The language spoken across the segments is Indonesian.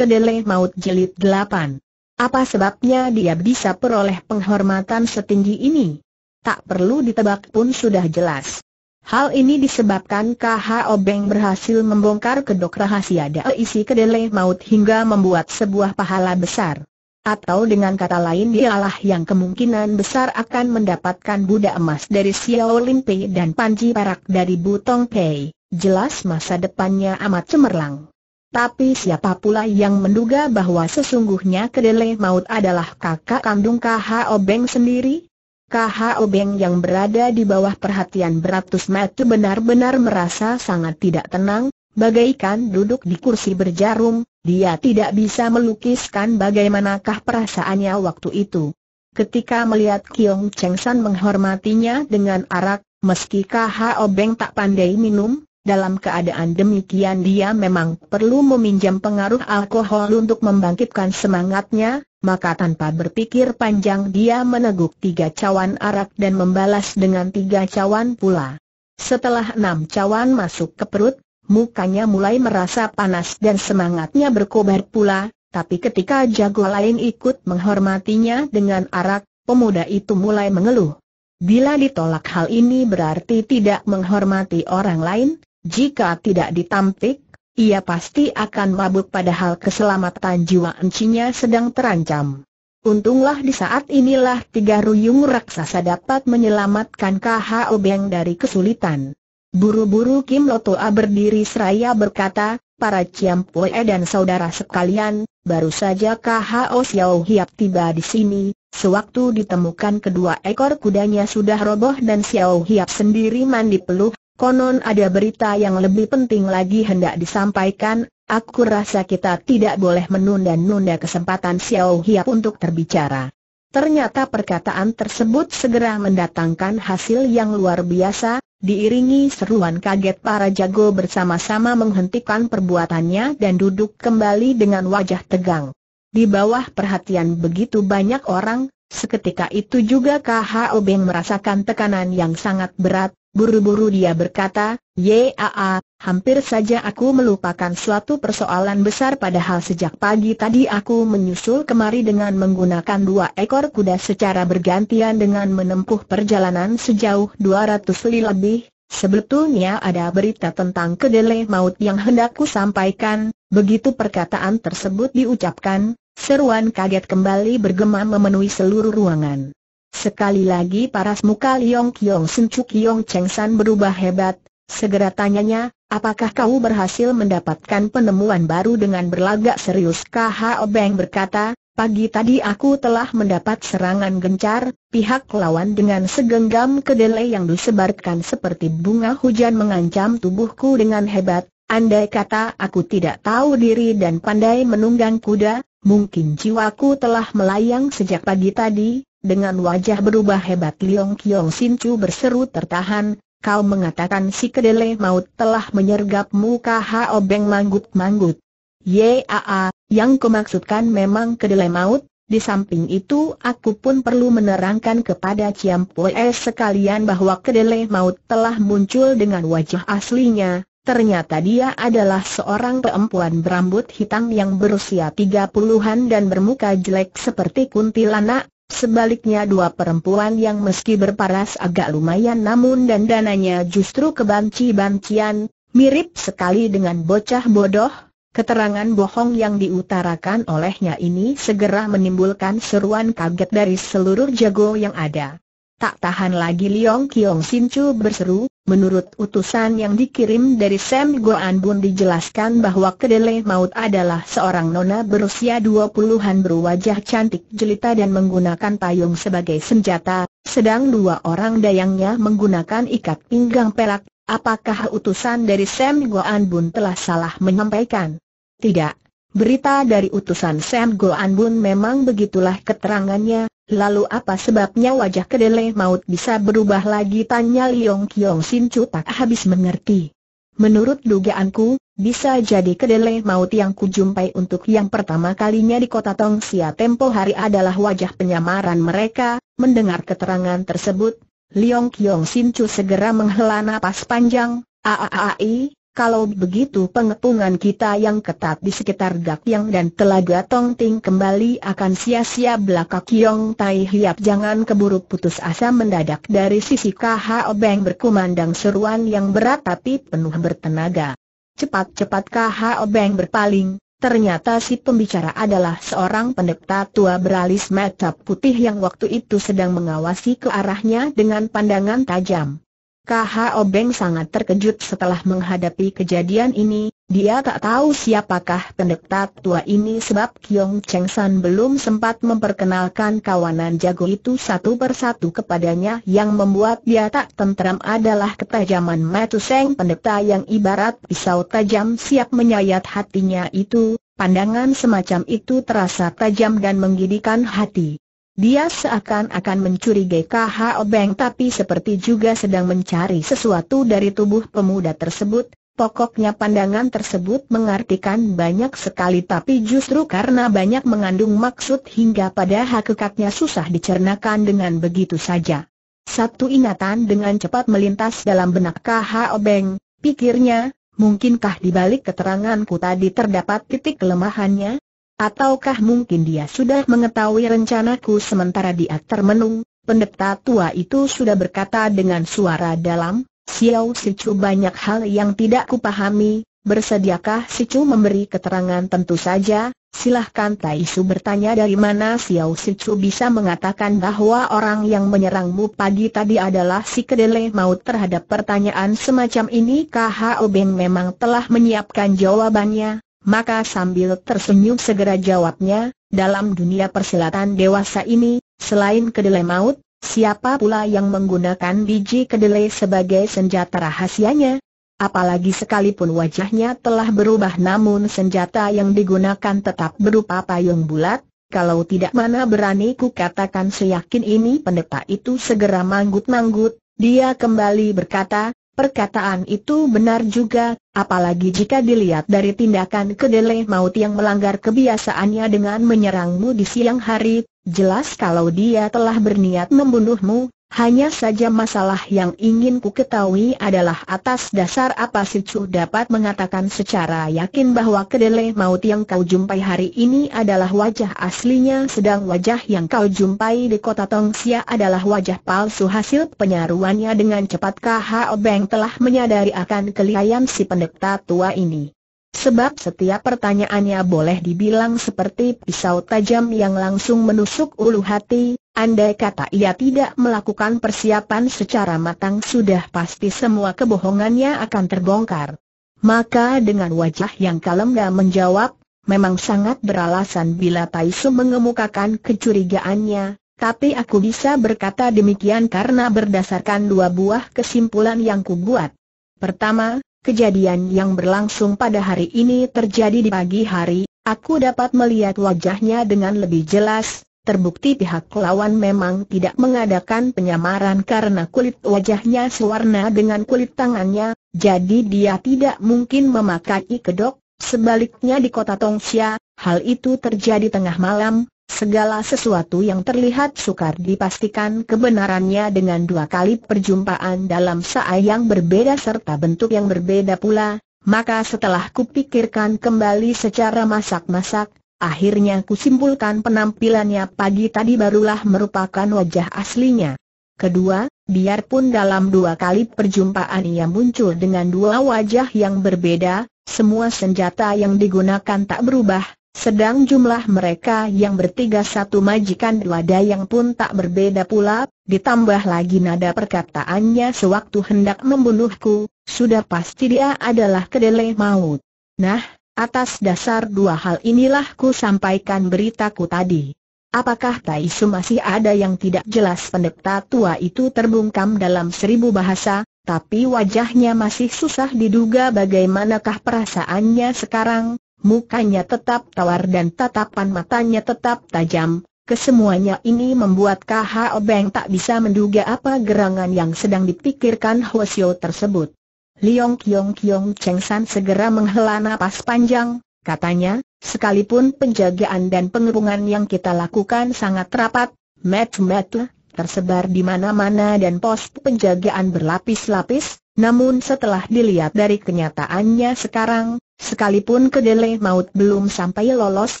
Kedele Maut Jelit 8. Apa sebabnya dia bisa peroleh penghormatan setinggi ini? Tak perlu ditebak pun sudah jelas. Hal ini disebabkan KH Obeng berhasil membongkar kedok rahasia dai isi kedele maut hingga membuat sebuah pahala besar. Atau dengan kata lain dialah yang kemungkinan besar akan mendapatkan budak emas dari Xiao Limpe dan Panji Perak dari Butong Pei. Jelas masa depannya amat cemerlang. Tapi siapa pula yang menduga bahwa sesungguhnya kedelai maut adalah kakak kandung KH Obeng sendiri? KH Obeng yang berada di bawah perhatian beratus meter benar-benar merasa sangat tidak tenang, bagaikan duduk di kursi berjarum, dia tidak bisa melukiskan bagaimanakah perasaannya waktu itu. Ketika melihat Kiong Cheng San menghormatinya dengan arak, meski KH Obeng tak pandai minum, dalam keadaan demikian dia memang perlu meminjam pengaruh alkohol untuk membangkitkan semangatnya, maka tanpa berpikir panjang dia meneguk tiga cawan arak dan membalas dengan tiga cawan pula. Setelah enam cawan masuk ke perut, mukanya mulai merasa panas dan semangatnya berkobar pula, tapi ketika jago lain ikut menghormatinya dengan arak, pemuda itu mulai mengeluh. Bila ditolak hal ini berarti tidak menghormati orang lain, jika tidak ditampik, ia pasti akan mabuk padahal keselamatan jiwa encinya sedang terancam. Untunglah di saat inilah tiga ruyung raksasa dapat menyelamatkan KH Obeng dari kesulitan. Buru-buru Kim Lotoa berdiri seraya berkata, para Pue dan saudara sekalian, baru saja KHO Xiao Hiap tiba di sini, sewaktu ditemukan kedua ekor kudanya sudah roboh dan Xiao Hiap sendiri mandi peluh, Konon ada berita yang lebih penting lagi hendak disampaikan, aku rasa kita tidak boleh menunda-nunda kesempatan Xiao Hiap untuk terbicara. Ternyata perkataan tersebut segera mendatangkan hasil yang luar biasa, diiringi seruan kaget para jago bersama-sama menghentikan perbuatannya dan duduk kembali dengan wajah tegang. Di bawah perhatian begitu banyak orang, seketika itu juga KHO Obeng merasakan tekanan yang sangat berat, Buru-buru dia berkata, Yaa, hampir saja aku melupakan suatu persoalan besar padahal sejak pagi tadi aku menyusul kemari dengan menggunakan dua ekor kuda secara bergantian dengan menempuh perjalanan sejauh 200 li lebih. Sebetulnya ada berita tentang kedelai maut yang hendakku sampaikan, begitu perkataan tersebut diucapkan, seruan kaget kembali bergema memenuhi seluruh ruangan. Sekali lagi paras muka Liong Kiong Sun Chu Kiong Cheng San berubah hebat, segera tanyanya, apakah kau berhasil mendapatkan penemuan baru dengan berlagak serius KH Obeng berkata, pagi tadi aku telah mendapat serangan gencar, pihak lawan dengan segenggam kedelai yang disebarkan seperti bunga hujan mengancam tubuhku dengan hebat, andai kata aku tidak tahu diri dan pandai menunggang kuda, mungkin jiwaku telah melayang sejak pagi tadi, dengan wajah berubah hebat Leong Kiong Sin Chu berseru tertahan, kau mengatakan si kedele maut telah menyergap muka Hao Beng manggut-manggut. Yaa, yang kumaksudkan memang kedele maut, di samping itu aku pun perlu menerangkan kepada Ciam Poe sekalian bahwa kedele maut telah muncul dengan wajah aslinya, ternyata dia adalah seorang perempuan berambut hitam yang berusia tiga puluhan dan bermuka jelek seperti kuntilanak, Sebaliknya dua perempuan yang meski berparas agak lumayan namun dandananya justru kebanci-bancian, mirip sekali dengan bocah bodoh, keterangan bohong yang diutarakan olehnya ini segera menimbulkan seruan kaget dari seluruh jago yang ada. Tak tahan lagi Liong Kiong Sin berseru, Menurut utusan yang dikirim dari Sam Goan Bun dijelaskan bahwa kedelai maut adalah seorang nona berusia 20-an berwajah cantik jelita dan menggunakan payung sebagai senjata, sedang dua orang dayangnya menggunakan ikat pinggang pelak. Apakah utusan dari Sam Goan Bun telah salah menyampaikan? Tidak, Berita dari utusan Sam Goan Bun memang begitulah keterangannya, lalu apa sebabnya wajah kedelai maut bisa berubah lagi tanya Liong Kiong Sin Chu tak habis mengerti. Menurut dugaanku, bisa jadi kedelai maut yang kujumpai untuk yang pertama kalinya di kota Tong Sia tempo hari adalah wajah penyamaran mereka, mendengar keterangan tersebut, Liong Kiong Sin Chu segera menghela napas panjang, aaai, kalau begitu pengepungan kita yang ketat di sekitar Gakyang dan Telaga Tongting kembali akan sia-sia belaka Kiong Tai Hiap jangan keburu putus asa mendadak dari sisi KHO Beng berkumandang seruan yang berat tapi penuh bertenaga. Cepat-cepat KHO Beng berpaling, ternyata si pembicara adalah seorang pendeta tua beralis mata putih yang waktu itu sedang mengawasi ke arahnya dengan pandangan tajam. KHO Obeng sangat terkejut setelah menghadapi kejadian ini, dia tak tahu siapakah pendeta tua ini sebab Kiong Cheng San belum sempat memperkenalkan kawanan jago itu satu persatu kepadanya yang membuat dia tak tentram adalah ketajaman Matu Seng pendekta yang ibarat pisau tajam siap menyayat hatinya itu, pandangan semacam itu terasa tajam dan menggidikan hati. Dia seakan-akan mencurigai KHO Obeng, tapi seperti juga sedang mencari sesuatu dari tubuh pemuda tersebut, Pokoknya pandangan tersebut mengartikan banyak sekali tapi justru karena banyak mengandung maksud hingga pada hakikatnya susah dicernakan dengan begitu saja. Satu ingatan dengan cepat melintas dalam benak KH Obeng, pikirnya, mungkinkah di balik keteranganku tadi terdapat titik kelemahannya? Ataukah mungkin dia sudah mengetahui rencanaku sementara dia termenung? Pendeta tua itu sudah berkata dengan suara dalam, Xiao Sichu banyak hal yang tidak kupahami, bersediakah Sichu memberi keterangan tentu saja, silahkan Tai Su bertanya dari mana Xiao Sichu bisa mengatakan bahwa orang yang menyerangmu pagi tadi adalah si kedele maut terhadap pertanyaan semacam ini KHO Beng memang telah menyiapkan jawabannya, maka sambil tersenyum segera jawabnya, dalam dunia persilatan dewasa ini, selain kedelai maut, siapa pula yang menggunakan biji kedelai sebagai senjata rahasianya? Apalagi sekalipun wajahnya telah berubah namun senjata yang digunakan tetap berupa payung bulat, kalau tidak mana berani ku katakan seyakin ini pendeta itu segera manggut-manggut, dia kembali berkata, Perkataan itu benar juga, apalagi jika dilihat dari tindakan kedele maut yang melanggar kebiasaannya dengan menyerangmu di siang hari, jelas kalau dia telah berniat membunuhmu, hanya saja masalah yang ingin ku ketahui adalah atas dasar apa si Chu dapat mengatakan secara yakin bahwa kedelai maut yang kau jumpai hari ini adalah wajah aslinya sedang wajah yang kau jumpai di kota Tongsia adalah wajah palsu hasil penyaruannya dengan cepat K.H.O. Beng telah menyadari akan kelihayan si pendekta tua ini. Sebab setiap pertanyaannya boleh dibilang seperti pisau tajam yang langsung menusuk ulu hati, andai kata ia tidak melakukan persiapan secara matang sudah pasti semua kebohongannya akan terbongkar. Maka dengan wajah yang kalem gak menjawab, memang sangat beralasan bila Taisu mengemukakan kecurigaannya, tapi aku bisa berkata demikian karena berdasarkan dua buah kesimpulan yang kubuat. Pertama, Kejadian yang berlangsung pada hari ini terjadi di pagi hari, aku dapat melihat wajahnya dengan lebih jelas, terbukti pihak lawan memang tidak mengadakan penyamaran karena kulit wajahnya sewarna dengan kulit tangannya, jadi dia tidak mungkin memakai kedok, sebaliknya di kota Tongsia, hal itu terjadi tengah malam, Segala sesuatu yang terlihat sukar dipastikan kebenarannya dengan dua kali perjumpaan dalam saat yang berbeda serta bentuk yang berbeda pula, maka setelah kupikirkan kembali secara masak-masak, akhirnya kusimpulkan penampilannya pagi tadi barulah merupakan wajah aslinya. Kedua, biarpun dalam dua kali perjumpaan ia muncul dengan dua wajah yang berbeda, semua senjata yang digunakan tak berubah, sedang jumlah mereka yang bertiga satu majikan dua yang pun tak berbeda pula, ditambah lagi nada perkataannya sewaktu hendak membunuhku, sudah pasti dia adalah kedelai maut. Nah, atas dasar dua hal inilah ku sampaikan beritaku tadi. Apakah Taisu masih ada yang tidak jelas pendekta tua itu terbungkam dalam seribu bahasa, tapi wajahnya masih susah diduga bagaimanakah perasaannya sekarang, mukanya tetap tawar dan tatapan matanya tetap tajam, kesemuanya ini membuat KHO Obeng tak bisa menduga apa gerangan yang sedang dipikirkan Hwasyo tersebut. Liong Kiong Kiong Cheng San segera menghela napas panjang, katanya, sekalipun penjagaan dan pengerungan yang kita lakukan sangat rapat, met-met, tersebar di mana-mana dan pos penjagaan berlapis-lapis, namun setelah dilihat dari kenyataannya sekarang, Sekalipun kedelai maut belum sampai lolos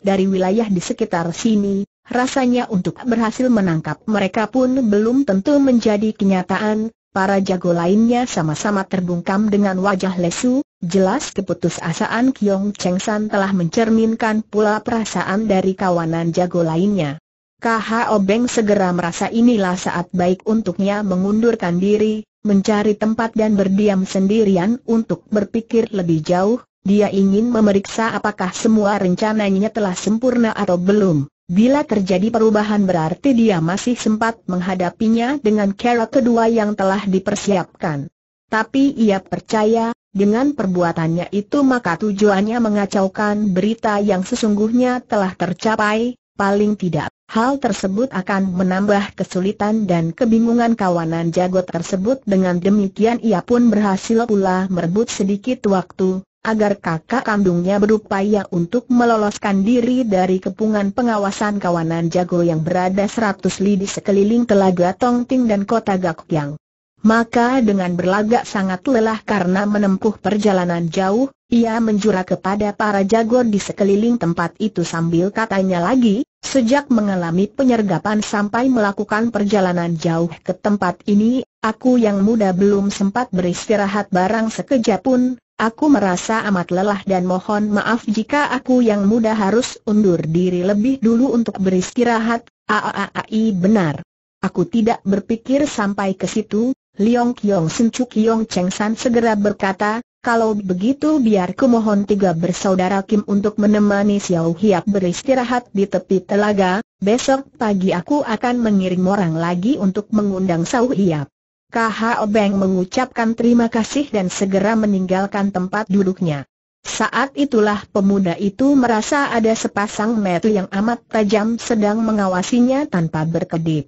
dari wilayah di sekitar sini, rasanya untuk berhasil menangkap mereka pun belum tentu menjadi kenyataan, para jago lainnya sama-sama terbungkam dengan wajah lesu, jelas keputusasaan Kiong Cheng San telah mencerminkan pula perasaan dari kawanan jago lainnya. KHO Obeng segera merasa inilah saat baik untuknya mengundurkan diri, mencari tempat dan berdiam sendirian untuk berpikir lebih jauh, dia ingin memeriksa apakah semua rencananya telah sempurna atau belum. Bila terjadi perubahan berarti dia masih sempat menghadapinya dengan cara kedua yang telah dipersiapkan. Tapi ia percaya, dengan perbuatannya itu maka tujuannya mengacaukan berita yang sesungguhnya telah tercapai, paling tidak. Hal tersebut akan menambah kesulitan dan kebingungan kawanan jago tersebut dengan demikian ia pun berhasil pula merebut sedikit waktu, agar kakak kandungnya berupaya untuk meloloskan diri dari kepungan pengawasan kawanan jago yang berada seratus li di sekeliling Telaga Tongting dan kota Gakyang. Maka dengan berlagak sangat lelah karena menempuh perjalanan jauh, ia menjura kepada para jago di sekeliling tempat itu sambil katanya lagi, sejak mengalami penyergapan sampai melakukan perjalanan jauh ke tempat ini, aku yang muda belum sempat beristirahat barang sekejap pun, Aku merasa amat lelah dan mohon maaf jika aku yang muda harus undur diri lebih dulu untuk beristirahat. Aaai benar. Aku tidak berpikir sampai ke situ. Liong Kiong Sin Chu Kiong Cheng San segera berkata, kalau begitu biar ku mohon tiga bersaudara Kim untuk menemani Xiao Hiap beristirahat di tepi telaga, besok pagi aku akan mengirim orang lagi untuk mengundang Xiao Hiap. KHO Obeng mengucapkan terima kasih dan segera meninggalkan tempat duduknya. Saat itulah pemuda itu merasa ada sepasang metu yang amat tajam sedang mengawasinya tanpa berkedip.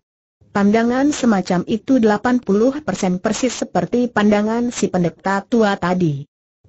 Pandangan semacam itu 80% persis seperti pandangan si pendekta tua tadi.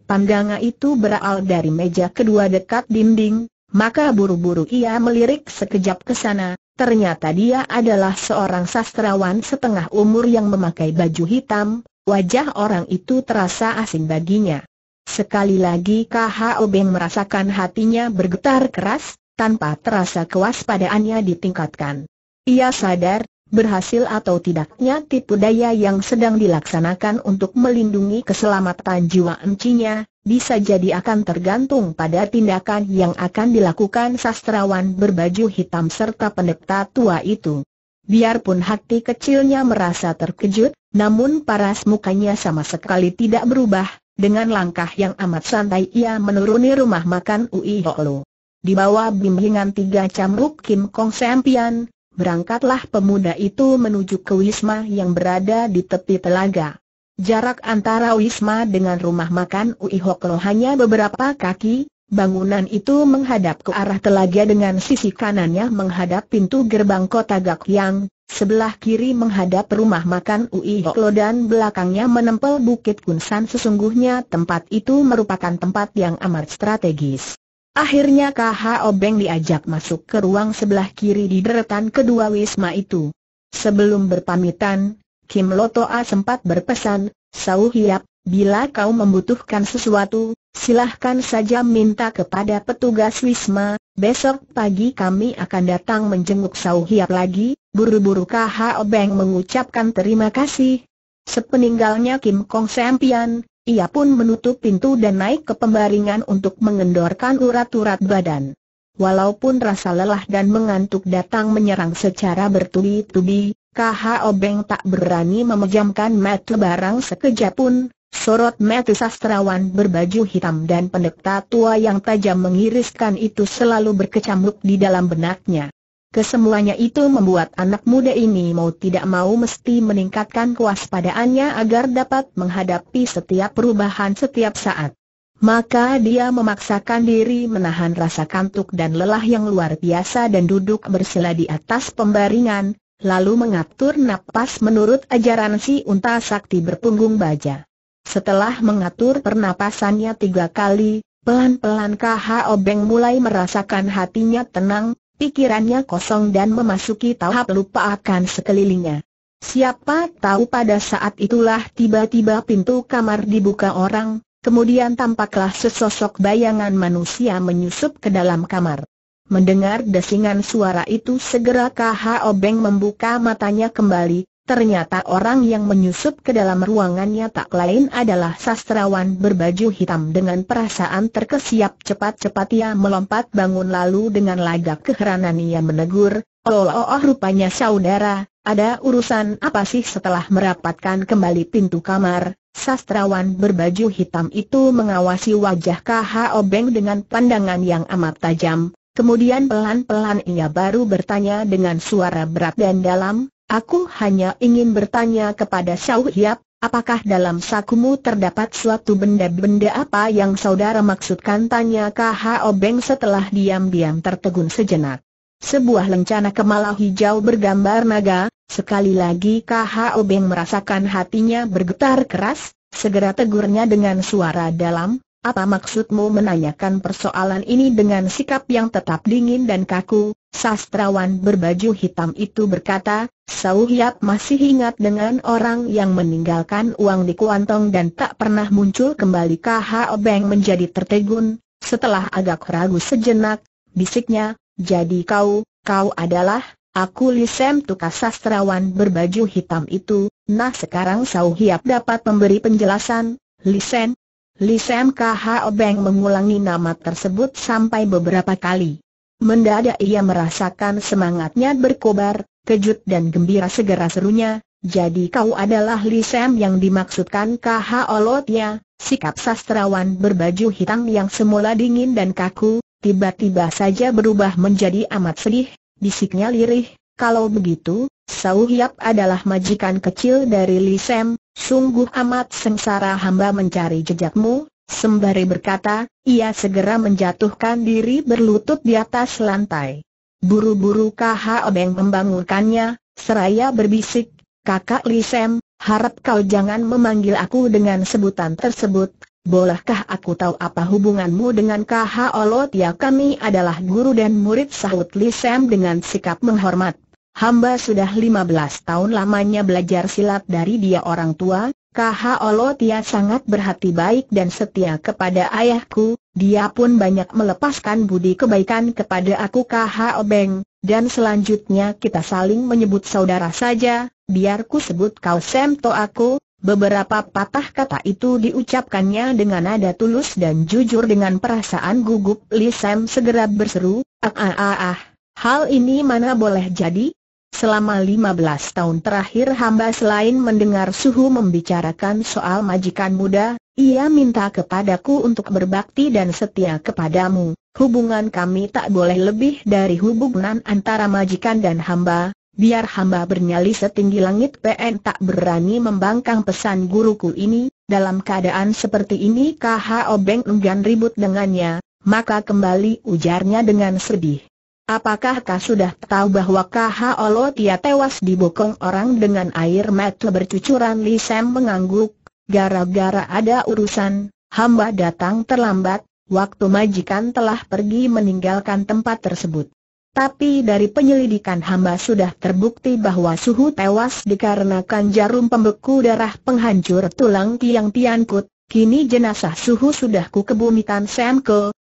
Pandangan itu beralih dari meja kedua dekat dinding, maka buru-buru ia melirik sekejap ke sana, Ternyata dia adalah seorang sastrawan setengah umur yang memakai baju hitam, wajah orang itu terasa asing baginya. Sekali lagi KHO Beng merasakan hatinya bergetar keras, tanpa terasa kewaspadaannya ditingkatkan. Ia sadar, Berhasil atau tidaknya tipu daya yang sedang dilaksanakan untuk melindungi keselamatan jiwa encinya, bisa jadi akan tergantung pada tindakan yang akan dilakukan sastrawan berbaju hitam serta pendeta tua itu. Biarpun hati kecilnya merasa terkejut, namun paras mukanya sama sekali tidak berubah, dengan langkah yang amat santai ia menuruni rumah makan Ui Hoklo. Di bawah bimbingan tiga camruk Kim Kong Sempian, Berangkatlah pemuda itu menuju ke wisma yang berada di tepi telaga. Jarak antara wisma dengan rumah makan Ui Hoklo hanya beberapa kaki, bangunan itu menghadap ke arah telaga dengan sisi kanannya menghadap pintu gerbang kota Gakyang, sebelah kiri menghadap rumah makan Ui Hoklo dan belakangnya menempel Bukit Kunsan sesungguhnya tempat itu merupakan tempat yang amat strategis. Akhirnya KH Obeng diajak masuk ke ruang sebelah kiri di deretan kedua wisma itu. Sebelum berpamitan, Kim Lotoa sempat berpesan, Sau Hiap, bila kau membutuhkan sesuatu, silahkan saja minta kepada petugas wisma, besok pagi kami akan datang menjenguk Sau Hiap lagi, buru-buru KH Obeng mengucapkan terima kasih. Sepeninggalnya Kim Kong Sempian, ia pun menutup pintu dan naik ke pembaringan untuk mengendorkan urat-urat badan. Walaupun rasa lelah dan mengantuk datang menyerang secara bertubi-tubi, KH Obeng tak berani memejamkan mata barang sekejap pun, sorot mata sastrawan berbaju hitam dan pendekta tua yang tajam mengiriskan itu selalu berkecamuk di dalam benaknya. Kesemuanya itu membuat anak muda ini mau tidak mau mesti meningkatkan kewaspadaannya agar dapat menghadapi setiap perubahan setiap saat. Maka dia memaksakan diri menahan rasa kantuk dan lelah yang luar biasa dan duduk bersila di atas pembaringan, lalu mengatur napas menurut ajaran si unta sakti berpunggung baja. Setelah mengatur pernapasannya tiga kali, Pelan-pelan KH Obeng mulai merasakan hatinya tenang, Pikirannya kosong dan memasuki tahap lupa akan sekelilingnya. Siapa tahu pada saat itulah tiba-tiba pintu kamar dibuka orang, kemudian tampaklah sesosok bayangan manusia menyusup ke dalam kamar. Mendengar desingan suara itu segera KH Obeng membuka matanya kembali, Ternyata orang yang menyusup ke dalam ruangannya tak lain adalah sastrawan berbaju hitam dengan perasaan terkesiap cepat-cepat ia melompat bangun lalu dengan lagak keheranan ia menegur, oh, oh, oh rupanya saudara, ada urusan apa sih setelah merapatkan kembali pintu kamar, sastrawan berbaju hitam itu mengawasi wajah KH Obeng dengan pandangan yang amat tajam, kemudian pelan-pelan ia baru bertanya dengan suara berat dan dalam, Aku hanya ingin bertanya kepada Xiao Hiap, apakah dalam sakumu terdapat suatu benda-benda apa yang saudara maksudkan? Tanya KH Obeng setelah diam-diam tertegun sejenak. Sebuah lencana kemala hijau bergambar naga, sekali lagi KH Obeng merasakan hatinya bergetar keras, segera tegurnya dengan suara dalam, apa maksudmu menanyakan persoalan ini dengan sikap yang tetap dingin dan kaku? Sastrawan berbaju hitam itu berkata, Sauhiap masih ingat dengan orang yang meninggalkan uang di kuantong dan tak pernah muncul kembali KH Obeng menjadi tertegun. Setelah agak ragu sejenak, bisiknya, jadi kau, kau adalah, aku Lisem tukas Sastrawan berbaju hitam itu, nah sekarang Sauhiap dapat memberi penjelasan, Lisem. Li Sam Obeng Beng mengulangi nama tersebut sampai beberapa kali. Mendadak ia merasakan semangatnya berkobar, kejut dan gembira segera serunya, jadi kau adalah Lisem yang dimaksudkan K.H. Olotnya, sikap sastrawan berbaju hitam yang semula dingin dan kaku, tiba-tiba saja berubah menjadi amat sedih, bisiknya lirih, kalau begitu, Sau Hiap adalah majikan kecil dari Li Sem, sungguh amat sengsara hamba mencari jejakmu, sembari berkata, ia segera menjatuhkan diri berlutut di atas lantai. Buru-buru KH Obeng membangunkannya, seraya berbisik, kakak Li Sem, harap kau jangan memanggil aku dengan sebutan tersebut, bolehkah aku tahu apa hubunganmu dengan KH Olot ya kami adalah guru dan murid sahut Li Sem dengan sikap menghormat. Hamba sudah 15 tahun lamanya belajar silat dari dia orang tua, kha Olo Tia sangat berhati baik dan setia kepada ayahku, dia pun banyak melepaskan budi kebaikan kepada aku kha Obeng, dan selanjutnya kita saling menyebut saudara saja, biar ku sebut kau Semto aku, beberapa patah kata itu diucapkannya dengan nada tulus dan jujur dengan perasaan gugup Li Sam segera berseru, ah ah ah ah. Hal ini mana boleh jadi, Selama 15 tahun terakhir hamba selain mendengar suhu membicarakan soal majikan muda, ia minta kepadaku untuk berbakti dan setia kepadamu. Hubungan kami tak boleh lebih dari hubungan antara majikan dan hamba, biar hamba bernyali setinggi langit PN tak berani membangkang pesan guruku ini. Dalam keadaan seperti ini KHO Obeng enggan ribut dengannya, maka kembali ujarnya dengan sedih. Apakah kau sudah tahu bahwa Kaha ia Tia tewas dibokong orang dengan air mata bercucuran Li Sam mengangguk, gara-gara ada urusan, hamba datang terlambat, waktu majikan telah pergi meninggalkan tempat tersebut. Tapi dari penyelidikan hamba sudah terbukti bahwa suhu tewas dikarenakan jarum pembeku darah penghancur tulang tiang tiankut, kini jenazah suhu sudah kukebumikan Sam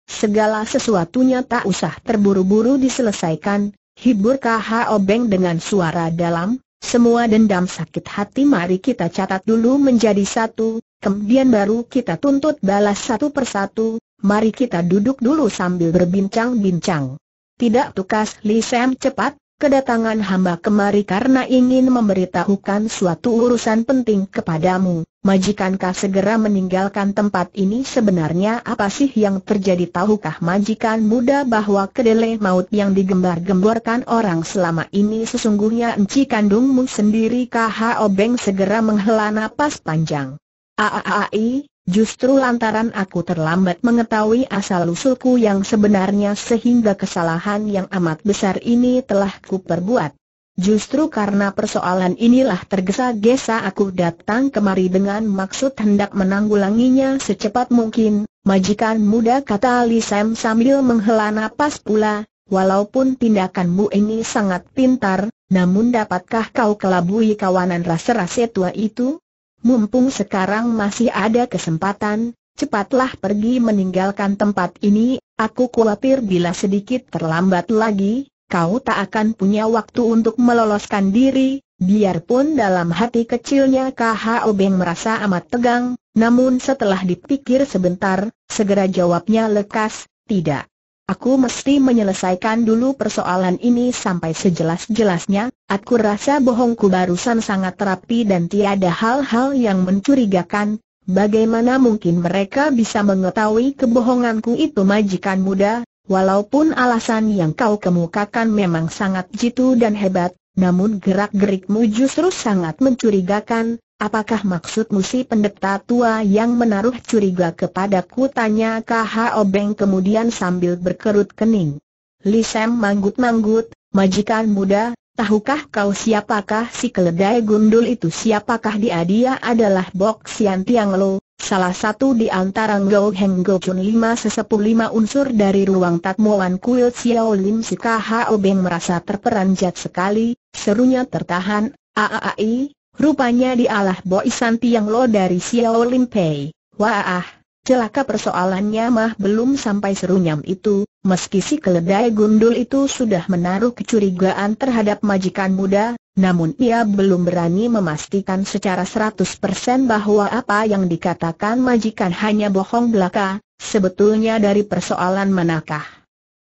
Segala sesuatunya tak usah terburu-buru diselesaikan, hibur KH Obeng dengan suara dalam, semua dendam sakit hati mari kita catat dulu menjadi satu, kemudian baru kita tuntut balas satu persatu, mari kita duduk dulu sambil berbincang-bincang. Tidak tukas Lisem cepat, kedatangan hamba kemari karena ingin memberitahukan suatu urusan penting kepadamu. Majikankah segera meninggalkan tempat ini sebenarnya apa sih yang terjadi tahukah majikan muda bahwa kedelai maut yang digembar-gemborkan orang selama ini sesungguhnya enci kandungmu sendiri KHO obeng segera menghela napas panjang. Aaai, Justru lantaran aku terlambat mengetahui asal-usulku yang sebenarnya sehingga kesalahan yang amat besar ini telah kuperbuat. Justru karena persoalan inilah tergesa-gesa aku datang kemari dengan maksud hendak menanggulanginya secepat mungkin, majikan muda kata Li Sam sambil menghela napas pula, walaupun tindakanmu ini sangat pintar, namun dapatkah kau kelabui kawanan rasa-rasa tua itu? Mumpung sekarang masih ada kesempatan, cepatlah pergi meninggalkan tempat ini, aku khawatir bila sedikit terlambat lagi, kau tak akan punya waktu untuk meloloskan diri, biarpun dalam hati kecilnya KH Obeng merasa amat tegang, namun setelah dipikir sebentar, segera jawabnya lekas, tidak. Aku mesti menyelesaikan dulu persoalan ini sampai sejelas-jelasnya, aku rasa bohongku barusan sangat rapi dan tiada hal-hal yang mencurigakan, bagaimana mungkin mereka bisa mengetahui kebohonganku itu majikan muda, walaupun alasan yang kau kemukakan memang sangat jitu dan hebat, namun gerak-gerikmu justru sangat mencurigakan, Apakah maksud si pendeta tua yang menaruh curiga kepadaku tanya KH Obeng kemudian sambil berkerut kening. Lisem manggut-manggut, majikan muda, tahukah kau siapakah si keledai gundul itu siapakah dia dia adalah Bok Sian Tiang Lo, Salah satu di antara Ngo Heng Go Chun lima sesepuh lima unsur dari ruang tatmuan kuil Xiao Lim si KH Beng merasa terperanjat sekali, serunya tertahan, aaai, Rupanya dialah Boi yang Lo dari Xiao Lim Pei. Wah, celaka persoalannya mah belum sampai serunyam itu, meski si keledai gundul itu sudah menaruh kecurigaan terhadap majikan muda, namun ia belum berani memastikan secara seratus persen bahwa apa yang dikatakan majikan hanya bohong belaka, sebetulnya dari persoalan manakah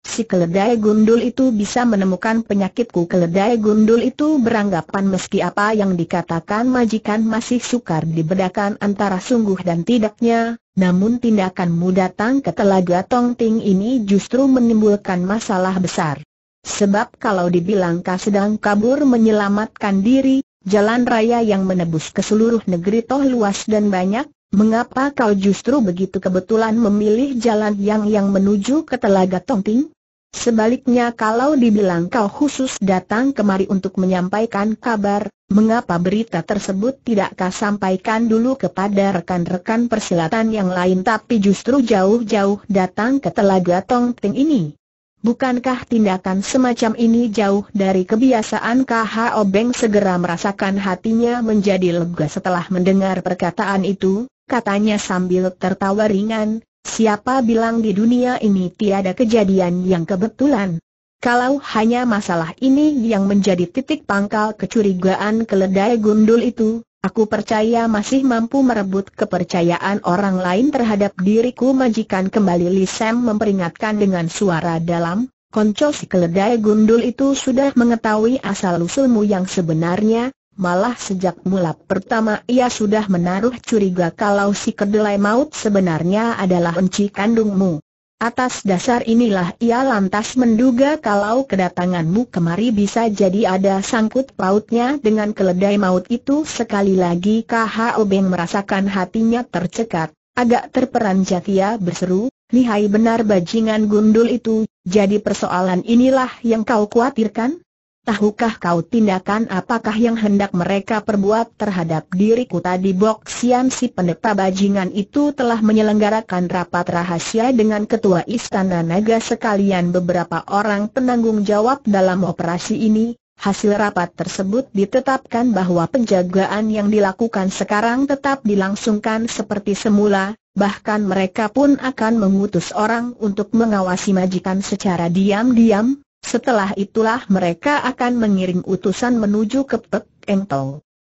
si keledai gundul itu bisa menemukan penyakitku keledai gundul itu beranggapan meski apa yang dikatakan majikan masih sukar dibedakan antara sungguh dan tidaknya, namun tindakanmu datang ke telaga Tongting ini justru menimbulkan masalah besar. Sebab kalau dibilang kau sedang kabur menyelamatkan diri, jalan raya yang menebus ke seluruh negeri toh luas dan banyak, Mengapa kau justru begitu kebetulan memilih jalan yang yang menuju ke Telaga Tongting? Sebaliknya kalau dibilang kau khusus datang kemari untuk menyampaikan kabar, mengapa berita tersebut tidak kau sampaikan dulu kepada rekan-rekan persilatan yang lain tapi justru jauh-jauh datang ke Telaga Ting ini? Bukankah tindakan semacam ini jauh dari kebiasaan KH Obeng segera merasakan hatinya menjadi lega setelah mendengar perkataan itu? Katanya sambil tertawa ringan, Siapa bilang di dunia ini tiada kejadian yang kebetulan? Kalau hanya masalah ini yang menjadi titik pangkal kecurigaan keledai gundul itu, aku percaya masih mampu merebut kepercayaan orang lain terhadap diriku majikan kembali Lisem memperingatkan dengan suara dalam, konco si keledai gundul itu sudah mengetahui asal-usulmu yang sebenarnya, Malah sejak mula pertama ia sudah menaruh curiga kalau si kedelai maut sebenarnya adalah enci kandungmu. Atas dasar inilah ia lantas menduga kalau kedatanganmu kemari bisa jadi ada sangkut pautnya dengan keledai maut itu sekali lagi KHO obeng merasakan hatinya tercekat, agak terperanjat ia berseru, lihai benar bajingan gundul itu, jadi persoalan inilah yang kau khawatirkan? Tahukah kau tindakan apakah yang hendak mereka perbuat terhadap diriku tadi Bok Sian si pendeta bajingan itu telah menyelenggarakan rapat rahasia dengan ketua istana naga sekalian beberapa orang penanggung jawab dalam operasi ini. Hasil rapat tersebut ditetapkan bahwa penjagaan yang dilakukan sekarang tetap dilangsungkan seperti semula, bahkan mereka pun akan mengutus orang untuk mengawasi majikan secara diam-diam, setelah itulah mereka akan mengirim utusan menuju ke Pek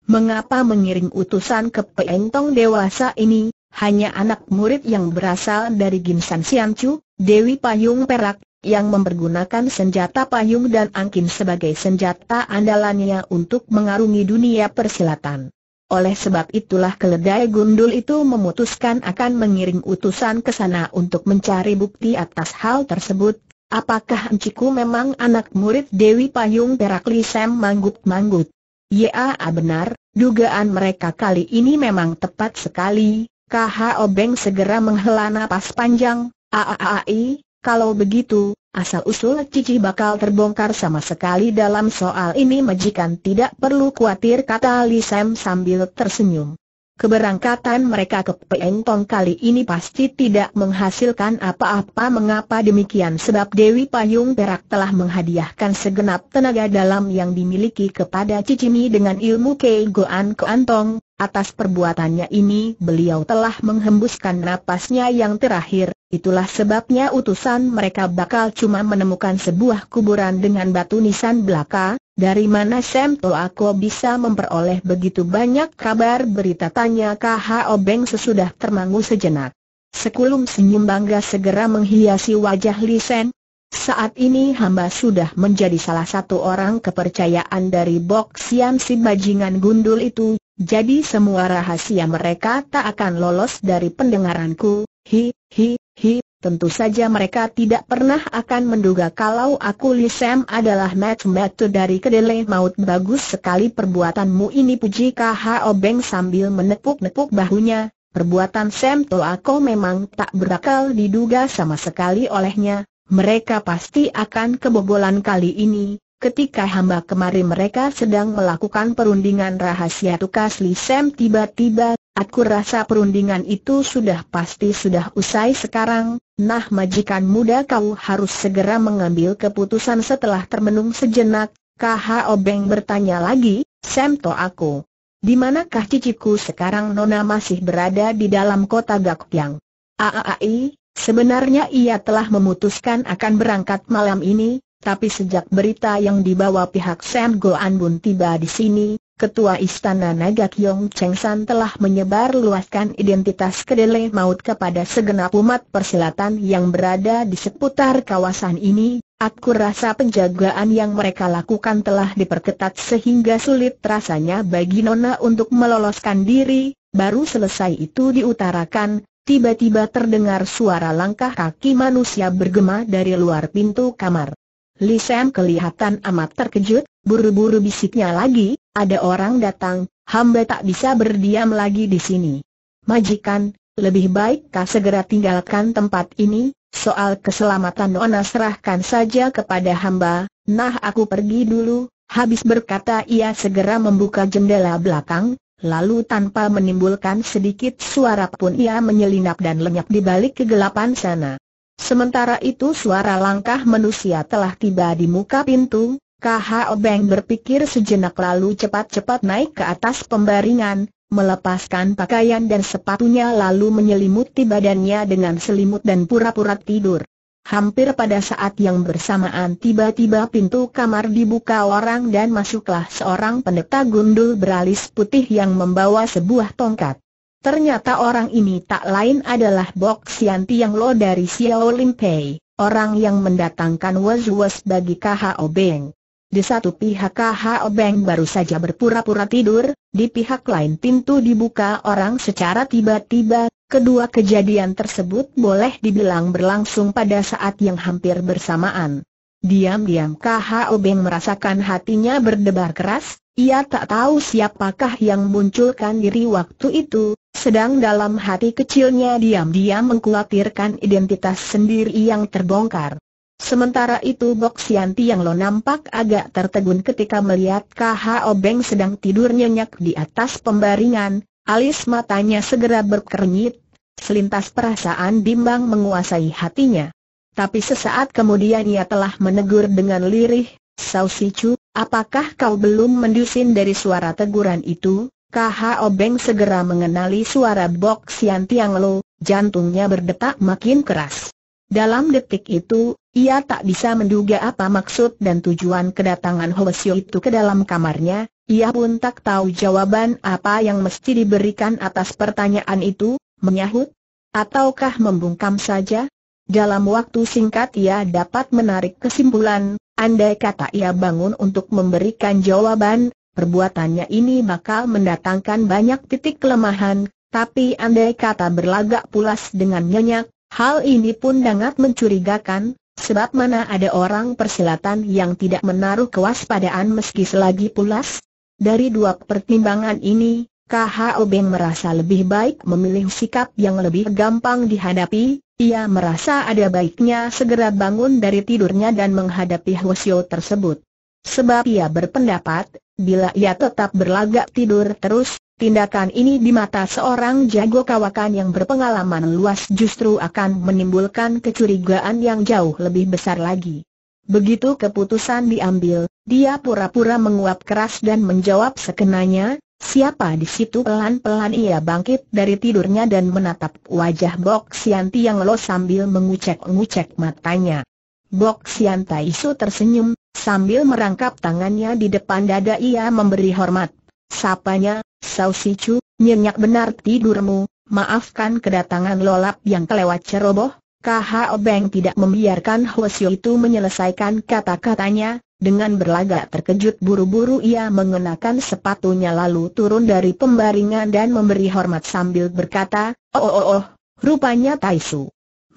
Mengapa mengirim utusan ke Pek dewasa ini? Hanya anak murid yang berasal dari Ginsan Siancu, Dewi Payung Perak, yang mempergunakan senjata payung dan angkin sebagai senjata andalannya untuk mengarungi dunia persilatan. Oleh sebab itulah keledai gundul itu memutuskan akan mengirim utusan ke sana untuk mencari bukti atas hal tersebut, Apakah enciku memang anak murid Dewi Payung Perak Lisem manggut-manggut? Ya benar, dugaan mereka kali ini memang tepat sekali. KH Obeng segera menghela napas panjang, aaai, kalau begitu, asal-usul Cici bakal terbongkar sama sekali dalam soal ini majikan tidak perlu khawatir kata Lisem sambil tersenyum. Keberangkatan mereka ke Pengtong kali ini pasti tidak menghasilkan apa-apa mengapa demikian sebab Dewi Payung Perak telah menghadiahkan segenap tenaga dalam yang dimiliki kepada Cicimi dengan ilmu Kei Goan Keantong, Atas perbuatannya ini beliau telah menghembuskan napasnya yang terakhir, itulah sebabnya utusan mereka bakal cuma menemukan sebuah kuburan dengan batu nisan belaka, dari mana Sam aku bisa memperoleh begitu banyak kabar berita tanya KH Obeng sesudah termangu sejenak. Sekulum senyum bangga segera menghiasi wajah Li Sen, saat ini hamba sudah menjadi salah satu orang kepercayaan dari Bok Siam si bajingan gundul itu, jadi semua rahasia mereka tak akan lolos dari pendengaranku, hi, hi, hi, tentu saja mereka tidak pernah akan menduga kalau aku Sam adalah match-match dari kedelai maut bagus sekali perbuatanmu ini puji KHO Beng sambil menepuk-nepuk bahunya, perbuatan Sam aku memang tak berakal diduga sama sekali olehnya, mereka pasti akan kebobolan kali ini, Ketika hamba kemari mereka sedang melakukan perundingan rahasia tukas Li Sam tiba-tiba, aku rasa perundingan itu sudah pasti sudah usai sekarang, nah majikan muda kau harus segera mengambil keputusan setelah termenung sejenak, KH Obeng bertanya lagi, Sam to aku. Di manakah ciciku sekarang Nona masih berada di dalam kota Gakyang? Aai, sebenarnya ia telah memutuskan akan berangkat malam ini, tapi sejak berita yang dibawa pihak Sam Goan Bun tiba di sini, Ketua Istana Naga Kyong Cheng San telah menyebar luaskan identitas kedelai maut kepada segenap umat persilatan yang berada di seputar kawasan ini, aku rasa penjagaan yang mereka lakukan telah diperketat sehingga sulit rasanya bagi Nona untuk meloloskan diri, baru selesai itu diutarakan, tiba-tiba terdengar suara langkah kaki manusia bergema dari luar pintu kamar. Li Sam kelihatan amat terkejut, buru-buru bisiknya lagi, ada orang datang, hamba tak bisa berdiam lagi di sini. Majikan, lebih baik kau segera tinggalkan tempat ini, soal keselamatan Nona serahkan saja kepada hamba, nah aku pergi dulu. Habis berkata ia segera membuka jendela belakang, lalu tanpa menimbulkan sedikit suara pun ia menyelinap dan lenyap di balik kegelapan sana. Sementara itu suara langkah manusia telah tiba di muka pintu, KHO Beng berpikir sejenak lalu cepat-cepat naik ke atas pembaringan, melepaskan pakaian dan sepatunya lalu menyelimuti badannya dengan selimut dan pura-pura tidur. Hampir pada saat yang bersamaan tiba-tiba pintu kamar dibuka orang dan masuklah seorang pendeta gundul beralis putih yang membawa sebuah tongkat. Ternyata orang ini tak lain adalah Bok Sianti yang lo dari Xiao Limpei, orang yang mendatangkan was-was bagi KHO Beng. Di satu pihak KHO Beng baru saja berpura-pura tidur, di pihak lain pintu dibuka orang secara tiba-tiba, kedua kejadian tersebut boleh dibilang berlangsung pada saat yang hampir bersamaan. Diam-diam KHO Beng merasakan hatinya berdebar keras, ia tak tahu siapakah yang munculkan diri waktu itu, sedang dalam hati kecilnya diam-diam mengkhawatirkan identitas sendiri yang terbongkar. Sementara itu Bok Sian Tiang Lo nampak agak tertegun ketika melihat KHO Obeng sedang tidur nyenyak di atas pembaringan, alis matanya segera berkernyit, selintas perasaan bimbang menguasai hatinya. Tapi sesaat kemudian ia telah menegur dengan lirih, "Sausicu, apakah kau belum mendusin dari suara teguran itu? KHO Obeng segera mengenali suara Bok Sian Tiang Lo, jantungnya berdetak makin keras. Dalam detik itu, ia tak bisa menduga apa maksud dan tujuan kedatangan Hoesio itu ke dalam kamarnya, ia pun tak tahu jawaban apa yang mesti diberikan atas pertanyaan itu, menyahut, ataukah membungkam saja? Dalam waktu singkat ia dapat menarik kesimpulan, andai kata ia bangun untuk memberikan jawaban, Perbuatannya ini bakal mendatangkan banyak titik kelemahan, tapi andai kata berlagak pulas dengan nyenyak, hal ini pun sangat mencurigakan, sebab mana ada orang persilatan yang tidak menaruh kewaspadaan meski selagi pulas? Dari dua pertimbangan ini, KHO Beng merasa lebih baik memilih sikap yang lebih gampang dihadapi, ia merasa ada baiknya segera bangun dari tidurnya dan menghadapi Hwasyo tersebut. Sebab ia berpendapat, bila ia tetap berlagak tidur terus, tindakan ini di mata seorang jago kawakan yang berpengalaman luas justru akan menimbulkan kecurigaan yang jauh lebih besar lagi. Begitu keputusan diambil, dia pura-pura menguap keras dan menjawab sekenanya, Siapa di situ pelan-pelan ia bangkit dari tidurnya dan menatap wajah Bok Sianti yang lo sambil mengucek-ngucek matanya. Bok Siantai Su tersenyum, Sambil merangkap tangannya di depan dada ia memberi hormat. Sapanya, Sausicu, nyenyak benar tidurmu, maafkan kedatangan lolap yang kelewat ceroboh. KHO Obeng tidak membiarkan Hwasyo itu menyelesaikan kata-katanya, dengan berlagak terkejut buru-buru ia mengenakan sepatunya lalu turun dari pembaringan dan memberi hormat sambil berkata, oh oh oh, oh rupanya Taisu.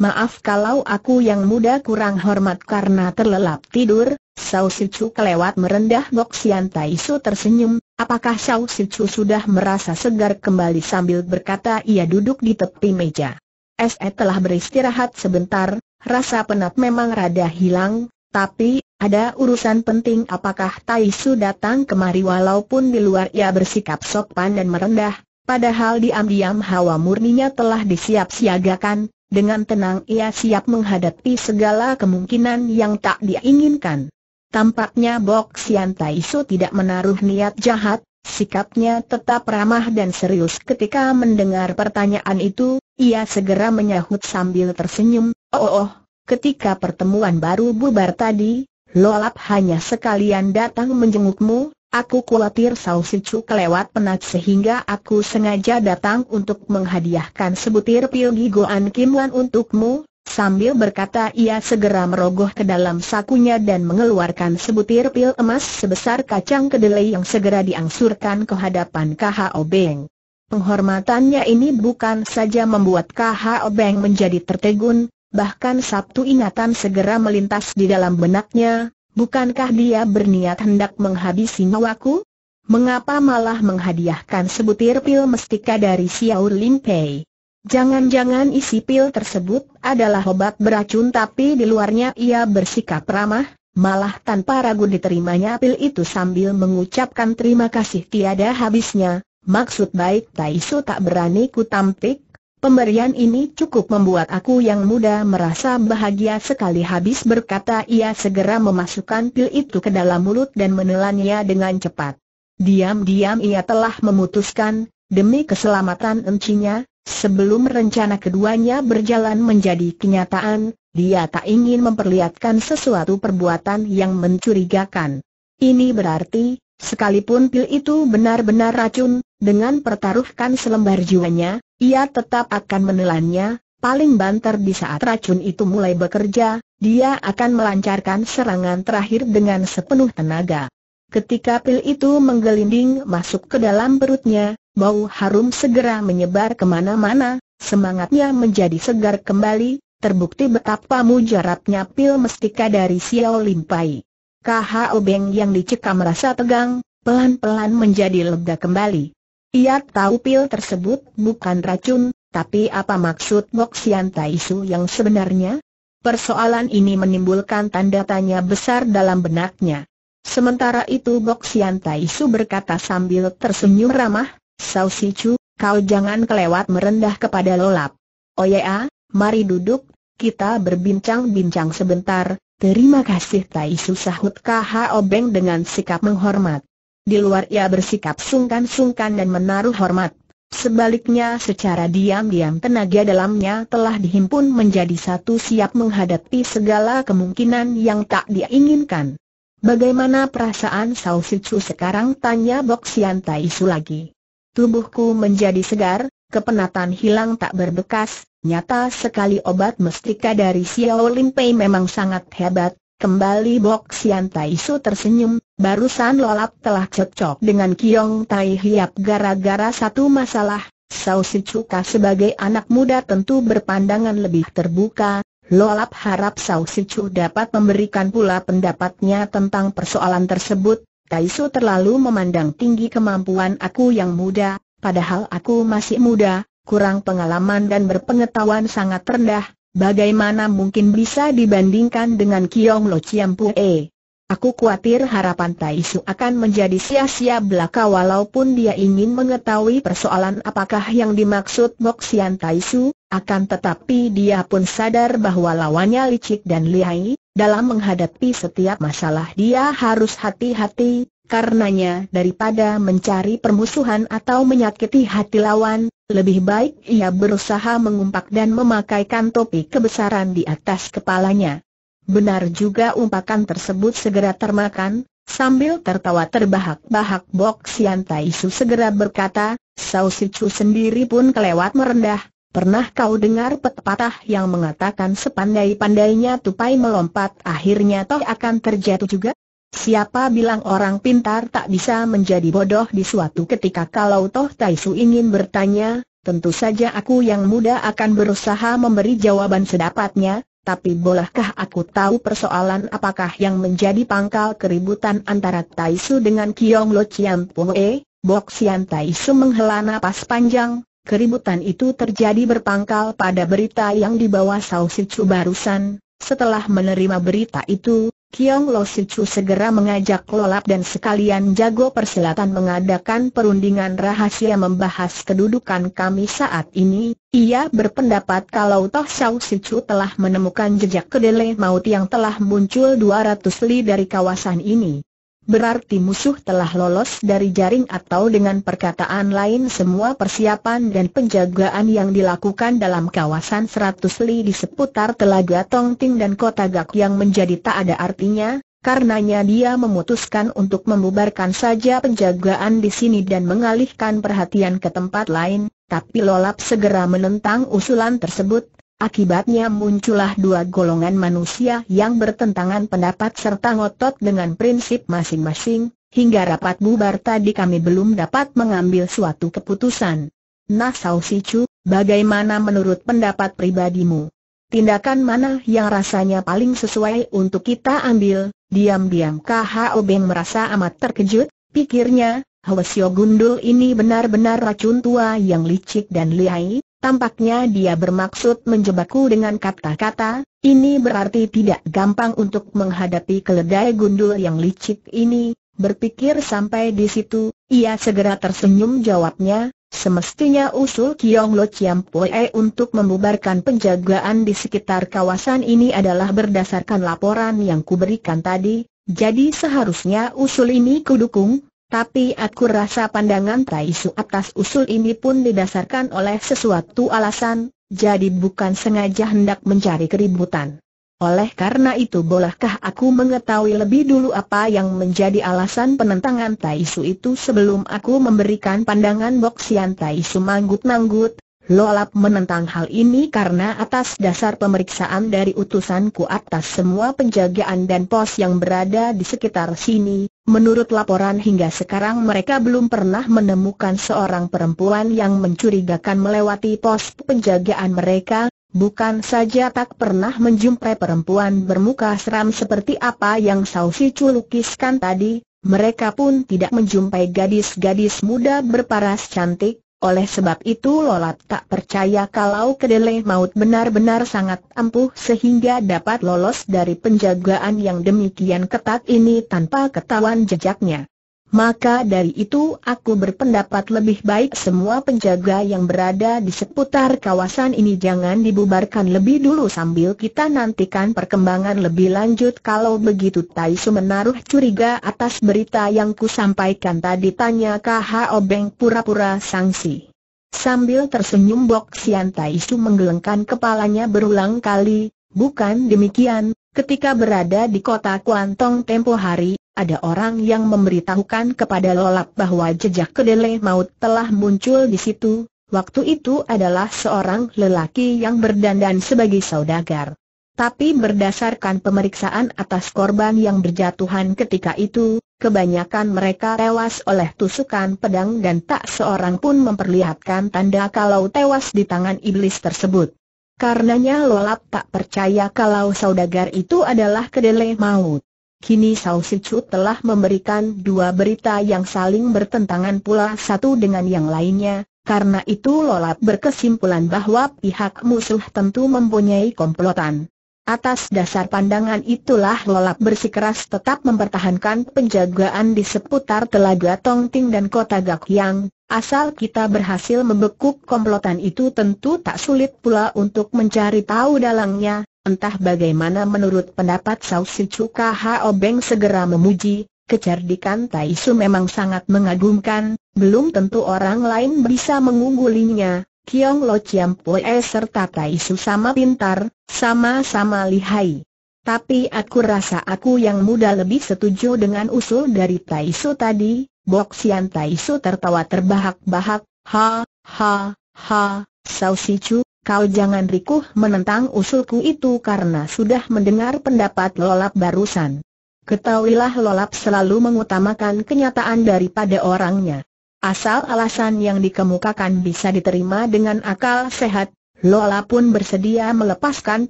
Maaf kalau aku yang muda kurang hormat karena terlelap tidur, Sao Sichu kelewat merendah Gok Sian Tai Su tersenyum, apakah Sao Sichu sudah merasa segar kembali sambil berkata ia duduk di tepi meja. SE telah beristirahat sebentar, rasa penat memang rada hilang, tapi, ada urusan penting apakah Tai Su datang kemari walaupun di luar ia bersikap sopan dan merendah, padahal diam-diam hawa murninya telah disiap-siagakan, dengan tenang ia siap menghadapi segala kemungkinan yang tak diinginkan. Tampaknya Bok Sian Su tidak menaruh niat jahat, sikapnya tetap ramah dan serius ketika mendengar pertanyaan itu, ia segera menyahut sambil tersenyum, oh oh, oh. ketika pertemuan baru bubar tadi, Lolap hanya sekalian datang menjengukmu, Aku khawatir Chu kelewat penat sehingga aku sengaja datang untuk menghadiahkan sebutir pil Gigoan Kim Wan untukmu, sambil berkata ia segera merogoh ke dalam sakunya dan mengeluarkan sebutir pil emas sebesar kacang kedelai yang segera diangsurkan ke hadapan KHO Beng. Penghormatannya ini bukan saja membuat KHO Beng menjadi tertegun, bahkan Sabtu ingatan segera melintas di dalam benaknya, Bukankah dia berniat hendak menghabisi nyawaku? Mengapa malah menghadiahkan sebutir pil mestika dari Xiao Lin Pei? Jangan-jangan isi pil tersebut adalah obat beracun tapi di luarnya ia bersikap ramah, malah tanpa ragu diterimanya pil itu sambil mengucapkan terima kasih tiada habisnya, maksud baik Taisu tak berani kutampik. Pemberian ini cukup membuat aku yang muda merasa bahagia sekali habis berkata ia segera memasukkan pil itu ke dalam mulut dan menelannya dengan cepat. Diam-diam ia telah memutuskan, demi keselamatan encinya, sebelum rencana keduanya berjalan menjadi kenyataan, dia tak ingin memperlihatkan sesuatu perbuatan yang mencurigakan. Ini berarti, sekalipun pil itu benar-benar racun, dengan pertaruhkan selembar jiwanya, ia tetap akan menelannya, paling banter di saat racun itu mulai bekerja, dia akan melancarkan serangan terakhir dengan sepenuh tenaga. Ketika pil itu menggelinding masuk ke dalam perutnya, bau harum segera menyebar kemana-mana, semangatnya menjadi segar kembali, terbukti betapa mujarabnya pil mestika dari Xiao Limpai. KHO Beng yang dicekam rasa tegang, pelan-pelan menjadi lega kembali. Ia tahu pil tersebut bukan racun, tapi apa maksud Moksian Taisu yang sebenarnya? Persoalan ini menimbulkan tanda tanya besar dalam benaknya. Sementara itu Tai Taisu berkata sambil tersenyum ramah, Sao Chu, kau jangan kelewat merendah kepada lolap. Oh ya, mari duduk, kita berbincang-bincang sebentar, terima kasih Taisu sahut KHO Obeng dengan sikap menghormat. Di luar ia bersikap sungkan-sungkan dan menaruh hormat. Sebaliknya secara diam-diam tenaga dalamnya telah dihimpun menjadi satu siap menghadapi segala kemungkinan yang tak dia inginkan. Bagaimana perasaan Sao Sichu sekarang? Tanya Bok Sian Tai Su lagi. Tubuhku menjadi segar, kepenatan hilang tak berbekas, nyata sekali obat mestika dari Xiao Lin Pei memang sangat hebat. Kembali Bok Sian Tai Su tersenyum, barusan Lolap telah cocok dengan Kiong Tai Hiap gara-gara satu masalah, Sao Si Cuka sebagai anak muda tentu berpandangan lebih terbuka, Lolap harap Sao Si dapat memberikan pula pendapatnya tentang persoalan tersebut, Tai Su terlalu memandang tinggi kemampuan aku yang muda, padahal aku masih muda, kurang pengalaman dan berpengetahuan sangat rendah, Bagaimana mungkin bisa dibandingkan dengan Kiong Lo Chiam Pue? Aku khawatir harapan Taisu akan menjadi sia-sia belaka walaupun dia ingin mengetahui persoalan apakah yang dimaksud Boksian Taisu, akan tetapi dia pun sadar bahwa lawannya licik dan lihai, dalam menghadapi setiap masalah dia harus hati-hati, karenanya daripada mencari permusuhan atau menyakiti hati lawan, lebih baik ia berusaha mengumpak dan memakaikan topi kebesaran di atas kepalanya. Benar juga umpakan tersebut segera termakan, sambil tertawa terbahak-bahak Bok Sian Tai Su segera berkata, Sao Si Chu sendiri pun kelewat merendah, pernah kau dengar pepatah yang mengatakan sepandai-pandainya tupai melompat akhirnya toh akan terjatuh juga? Siapa bilang orang pintar tak bisa menjadi bodoh di suatu ketika kalau toh Tai Su ingin bertanya, tentu saja aku yang muda akan berusaha memberi jawaban sedapatnya, tapi bolehkah aku tahu persoalan apakah yang menjadi pangkal keributan antara Taisu dengan Kiong Lo Chiam Pue? Bok Sian Taisu menghela nafas panjang, keributan itu terjadi berpangkal pada berita yang dibawa Sao Si Chu barusan. Setelah menerima berita itu, Kiong Lo Sichu segera mengajak Lolap dan sekalian jago persilatan mengadakan perundingan rahasia membahas kedudukan kami saat ini. Ia berpendapat kalau Toh Xiao Sichu telah menemukan jejak kedelai maut yang telah muncul 200 li dari kawasan ini. Berarti musuh telah lolos dari jaring atau dengan perkataan lain semua persiapan dan penjagaan yang dilakukan dalam kawasan 100 li di seputar Telaga Tongting dan Kota Gak yang menjadi tak ada artinya, karenanya dia memutuskan untuk membubarkan saja penjagaan di sini dan mengalihkan perhatian ke tempat lain, tapi Lolap segera menentang usulan tersebut, Akibatnya muncullah dua golongan manusia yang bertentangan pendapat serta ngotot dengan prinsip masing-masing, hingga rapat bubar tadi kami belum dapat mengambil suatu keputusan. Nah Sao Sichu, bagaimana menurut pendapat pribadimu? Tindakan mana yang rasanya paling sesuai untuk kita ambil? Diam-diam KHO Beng merasa amat terkejut, pikirnya, Hwasyo Gundul ini benar-benar racun tua yang licik dan lihai, Tampaknya dia bermaksud menjebakku dengan kata-kata, ini berarti tidak gampang untuk menghadapi keledai gundul yang licik ini, berpikir sampai di situ, ia segera tersenyum jawabnya, semestinya usul Kiong Lo Chiam Poe untuk membubarkan penjagaan di sekitar kawasan ini adalah berdasarkan laporan yang kuberikan tadi, jadi seharusnya usul ini kudukung, tapi aku rasa pandangan Tai atas usul ini pun didasarkan oleh sesuatu alasan, jadi bukan sengaja hendak mencari keributan. Oleh karena itu bolehkah aku mengetahui lebih dulu apa yang menjadi alasan penentangan Tai itu sebelum aku memberikan pandangan Boksian Tai manggut-manggut, Lolap menentang hal ini karena atas dasar pemeriksaan dari utusanku atas semua penjagaan dan pos yang berada di sekitar sini, menurut laporan hingga sekarang mereka belum pernah menemukan seorang perempuan yang mencurigakan melewati pos penjagaan mereka, bukan saja tak pernah menjumpai perempuan bermuka seram seperti apa yang Sausi Chu lukiskan tadi, mereka pun tidak menjumpai gadis-gadis muda berparas cantik, oleh sebab itu Lolat tak percaya kalau kedelai maut benar-benar sangat ampuh sehingga dapat lolos dari penjagaan yang demikian ketat ini tanpa ketahuan jejaknya. Maka dari itu aku berpendapat lebih baik semua penjaga yang berada di seputar kawasan ini jangan dibubarkan lebih dulu sambil kita nantikan perkembangan lebih lanjut Kalau begitu Tai menaruh curiga atas berita yang kusampaikan tadi tanya KH Obeng pura-pura sangsi Sambil tersenyum Bok Sian Tai menggelengkan kepalanya berulang kali Bukan demikian, ketika berada di kota Kuantong tempo hari ada orang yang memberitahukan kepada Lolap bahwa jejak kedelai maut telah muncul di situ, waktu itu adalah seorang lelaki yang berdandan sebagai saudagar. Tapi berdasarkan pemeriksaan atas korban yang berjatuhan ketika itu, kebanyakan mereka tewas oleh tusukan pedang dan tak seorang pun memperlihatkan tanda kalau tewas di tangan iblis tersebut. Karenanya Lolap tak percaya kalau saudagar itu adalah kedelai maut. Kini Sao Chu telah memberikan dua berita yang saling bertentangan pula satu dengan yang lainnya, karena itu Lolat berkesimpulan bahwa pihak musuh tentu mempunyai komplotan. Atas dasar pandangan itulah Lolap bersikeras tetap mempertahankan penjagaan di seputar Telaga Tongting dan Kota Gakyang, asal kita berhasil membekuk komplotan itu tentu tak sulit pula untuk mencari tahu dalangnya, Entah bagaimana menurut pendapat Sao Sichuka Beng segera memuji, kecerdikan Tai Su memang sangat mengagumkan, belum tentu orang lain bisa mengunggulinya. Kiong Lo Chiam Poe serta Tai Su sama pintar, sama-sama lihai. Tapi aku rasa aku yang muda lebih setuju dengan usul dari Tai Su tadi. Sian Tai Su tertawa terbahak-bahak, ha, ha, ha, Sao Chu kau jangan rikuh menentang usulku itu karena sudah mendengar pendapat lolap barusan. Ketahuilah lolap selalu mengutamakan kenyataan daripada orangnya. Asal alasan yang dikemukakan bisa diterima dengan akal sehat, Lola pun bersedia melepaskan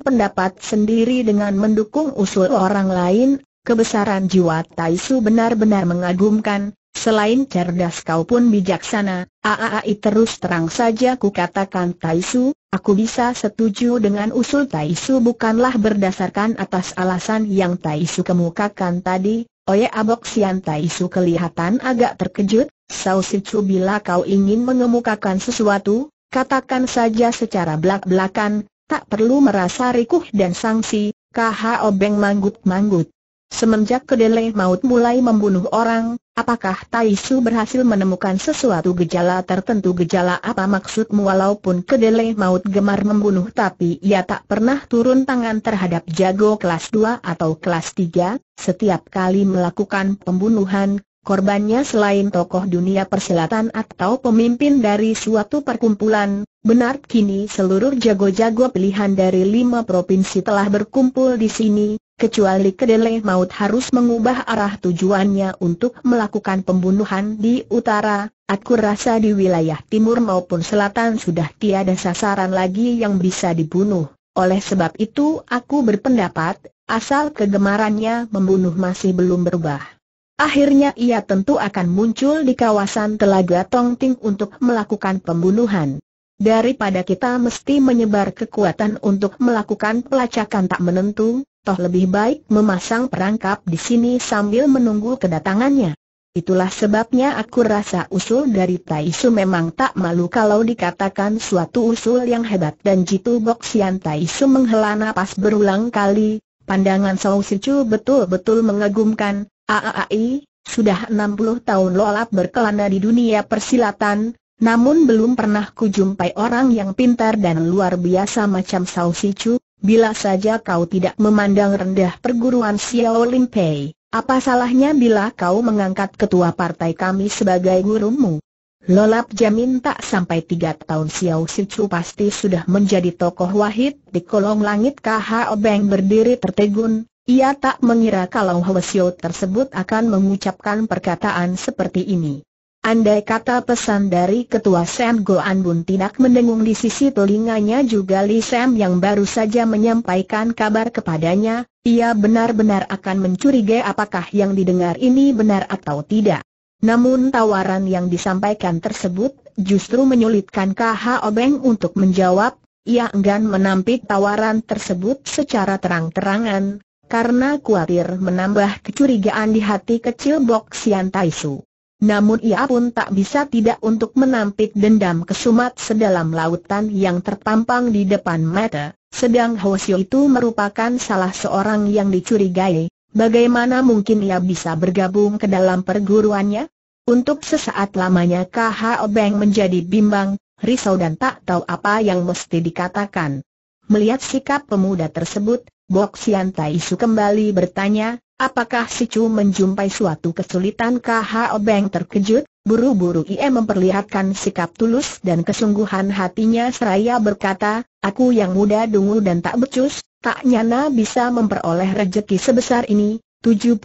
pendapat sendiri dengan mendukung usul orang lain, kebesaran jiwa Taisu benar-benar mengagumkan, Selain cerdas kau pun bijaksana, itu terus terang saja ku katakan Taisu, Aku bisa setuju dengan usul Taisu bukanlah berdasarkan atas alasan yang Taisu kemukakan tadi, Oye Abok Sian Taisu kelihatan agak terkejut, Sichu bila kau ingin mengemukakan sesuatu, katakan saja secara belak-belakan, tak perlu merasa rikuh dan sanksi, Kha Obeng manggut-manggut. Semenjak kedelai maut mulai membunuh orang, Apakah Tai Su berhasil menemukan sesuatu gejala tertentu gejala apa maksudmu walaupun kedelai maut gemar membunuh tapi ia tak pernah turun tangan terhadap jago kelas 2 atau kelas 3, setiap kali melakukan pembunuhan, Korbannya selain tokoh dunia persilatan atau pemimpin dari suatu perkumpulan, benar kini seluruh jago-jago pilihan dari lima provinsi telah berkumpul di sini, kecuali kedelai maut harus mengubah arah tujuannya untuk melakukan pembunuhan di utara, aku rasa di wilayah timur maupun selatan sudah tiada sasaran lagi yang bisa dibunuh. Oleh sebab itu aku berpendapat, asal kegemarannya membunuh masih belum berubah. Akhirnya ia tentu akan muncul di kawasan Telaga Tongting untuk melakukan pembunuhan. Daripada kita mesti menyebar kekuatan untuk melakukan pelacakan tak menentu, toh lebih baik memasang perangkap di sini sambil menunggu kedatangannya. Itulah sebabnya aku rasa usul dari Taisu memang tak malu kalau dikatakan suatu usul yang hebat dan jitu boksian Taisu menghela napas berulang kali, pandangan sausicu betul-betul mengagumkan, Aaai, sudah 60 tahun lolap berkelana di dunia persilatan, namun belum pernah kujumpai orang yang pintar dan luar biasa macam Sao Sichu, bila saja kau tidak memandang rendah perguruan Xiao Lim Pei, apa salahnya bila kau mengangkat ketua partai kami sebagai gurumu? Lolap jamin tak sampai tiga tahun Xiao Sichu pasti sudah menjadi tokoh wahid di kolong langit KHO Beng berdiri tertegun, ia tak mengira kalau Hwasyo tersebut akan mengucapkan perkataan seperti ini. Andai kata pesan dari ketua Sam An Bun tidak mendengung di sisi telinganya juga Li Sam yang baru saja menyampaikan kabar kepadanya, ia benar-benar akan mencurigai apakah yang didengar ini benar atau tidak. Namun tawaran yang disampaikan tersebut justru menyulitkan KH Obeng untuk menjawab, ia enggan menampik tawaran tersebut secara terang-terangan, karena khawatir menambah kecurigaan di hati kecil Bok Sian Taisu. Namun ia pun tak bisa tidak untuk menampik dendam kesumat sedalam lautan yang terpampang di depan mata, sedang Hosio itu merupakan salah seorang yang dicurigai, bagaimana mungkin ia bisa bergabung ke dalam perguruannya? Untuk sesaat lamanya KH Obeng menjadi bimbang, risau dan tak tahu apa yang mesti dikatakan. Melihat sikap pemuda tersebut, Bok Sian Tai Su kembali bertanya, apakah si Chu menjumpai suatu kesulitan KHO Beng terkejut? Buru-buru ia memperlihatkan sikap tulus dan kesungguhan hatinya seraya berkata, aku yang muda dungu dan tak becus, tak nyana bisa memperoleh rejeki sebesar ini. 72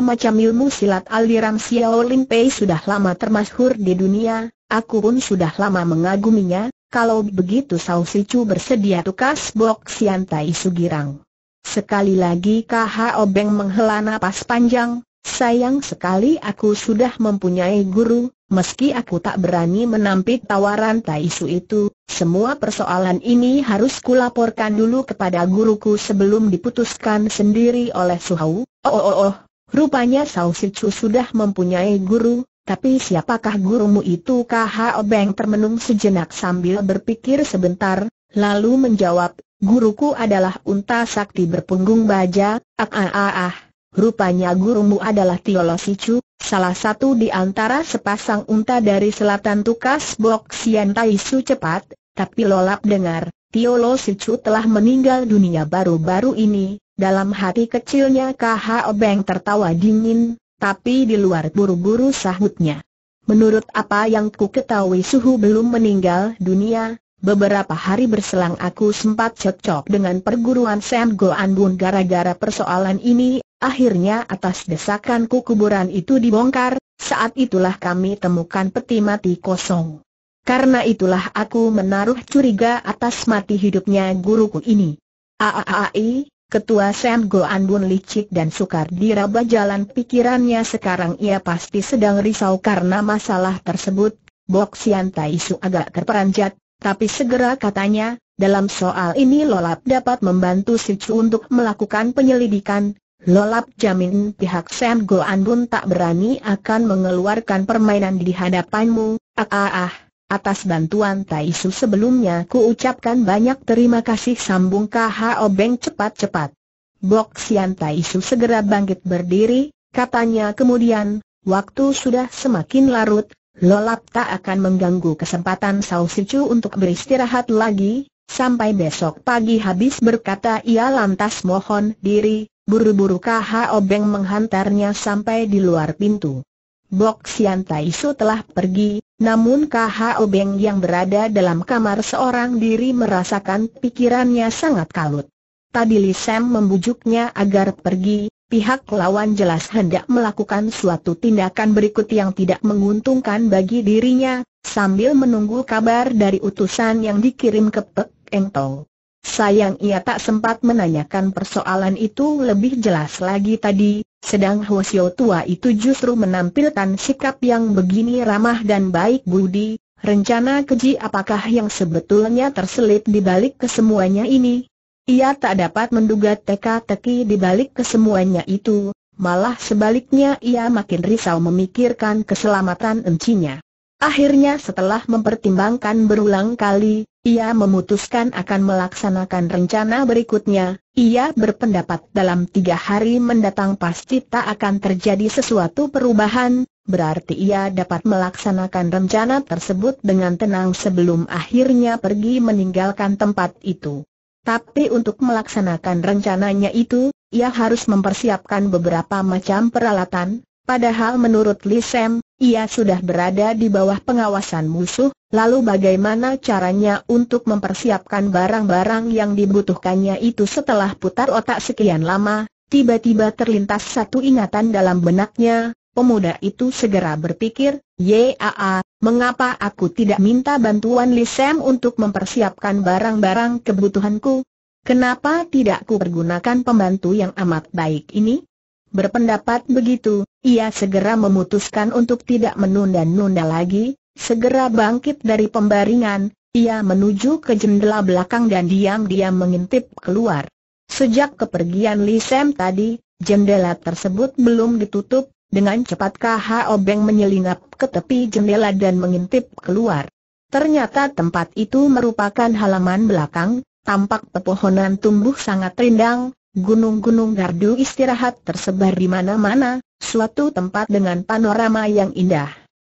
macam ilmu silat aliran Xiaolin Pei sudah lama termasyhur di dunia, aku pun sudah lama mengaguminya, kalau begitu Sao Si Chu bersedia tukas Bok Sian Tai girang. Sekali lagi KH Obeng menghela napas panjang, sayang sekali aku sudah mempunyai guru, meski aku tak berani menampik tawaran Taisu itu, semua persoalan ini harus kulaporkan dulu kepada guruku sebelum diputuskan sendiri oleh Suhau. Oh oh oh, oh. rupanya Sausicu sudah mempunyai guru, tapi siapakah gurumu itu KH Obeng termenung sejenak sambil berpikir sebentar, lalu menjawab, guruku adalah unta sakti berpunggung baja, ah ah ah ah. Rupanya gurumu adalah Tiolo Sichu, salah satu di antara sepasang unta dari selatan Tukas Bok Sian Tai Su cepat, tapi lolap dengar, Tiolo Sichu telah meninggal dunia baru-baru ini, dalam hati kecilnya KH Obeng tertawa dingin, tapi di luar buru-buru sahutnya. Menurut apa yang ku ketahui Suhu belum meninggal dunia, Beberapa hari berselang aku sempat cocok dengan perguruan Sam An Bun gara-gara persoalan ini, akhirnya atas desakanku kuburan itu dibongkar, saat itulah kami temukan peti mati kosong. Karena itulah aku menaruh curiga atas mati hidupnya guruku ini. Aaai, ketua Sam An Bun licik dan sukar diraba jalan pikirannya sekarang ia pasti sedang risau karena masalah tersebut. Bok Sian Taisu agak terperanjat, tapi segera katanya, dalam soal ini Lolap dapat membantu si Chu untuk melakukan penyelidikan. Lolap jamin pihak Sam Goan pun tak berani akan mengeluarkan permainan di hadapanmu. Ah ah ah, atas bantuan Taisu sebelumnya ku ucapkan banyak terima kasih sambung KHO Beng cepat-cepat. Bok Sian Taisu segera bangkit berdiri, katanya kemudian, waktu sudah semakin larut, Lolap tak akan mengganggu kesempatan Sausicu untuk beristirahat lagi, sampai besok pagi habis berkata ia lantas mohon diri, buru-buru KHO Obeng menghantarnya sampai di luar pintu. Bok Sian Su telah pergi, namun KHO Obeng yang berada dalam kamar seorang diri merasakan pikirannya sangat kalut. Tadi Li membujuknya agar pergi, pihak lawan jelas hendak melakukan suatu tindakan berikut yang tidak menguntungkan bagi dirinya, sambil menunggu kabar dari utusan yang dikirim ke Pek Tong. Sayang ia tak sempat menanyakan persoalan itu lebih jelas lagi tadi, sedang Hwasyo tua itu justru menampilkan sikap yang begini ramah dan baik budi, rencana keji apakah yang sebetulnya terselip di balik kesemuanya ini? Ia tak dapat menduga teka-teki di balik kesemuanya itu, malah sebaliknya ia makin risau memikirkan keselamatan encinya. Akhirnya setelah mempertimbangkan berulang kali, ia memutuskan akan melaksanakan rencana berikutnya, ia berpendapat dalam tiga hari mendatang pasti tak akan terjadi sesuatu perubahan, berarti ia dapat melaksanakan rencana tersebut dengan tenang sebelum akhirnya pergi meninggalkan tempat itu. Tapi untuk melaksanakan rencananya itu, ia harus mempersiapkan beberapa macam peralatan, padahal menurut Sem, ia sudah berada di bawah pengawasan musuh, lalu bagaimana caranya untuk mempersiapkan barang-barang yang dibutuhkannya itu setelah putar otak sekian lama, tiba-tiba terlintas satu ingatan dalam benaknya, Pemuda itu segera berpikir, Yaa, mengapa aku tidak minta bantuan Lisem untuk mempersiapkan barang-barang kebutuhanku? Kenapa tidak ku pergunakan pembantu yang amat baik ini? Berpendapat begitu, ia segera memutuskan untuk tidak menunda-nunda lagi, segera bangkit dari pembaringan, ia menuju ke jendela belakang dan diam-diam mengintip keluar. Sejak kepergian Lisem tadi, jendela tersebut belum ditutup, dengan cepat KH Obeng menyelinap ke tepi jendela dan mengintip keluar. Ternyata tempat itu merupakan halaman belakang, tampak pepohonan tumbuh sangat rindang, gunung-gunung gardu istirahat tersebar di mana-mana, suatu tempat dengan panorama yang indah.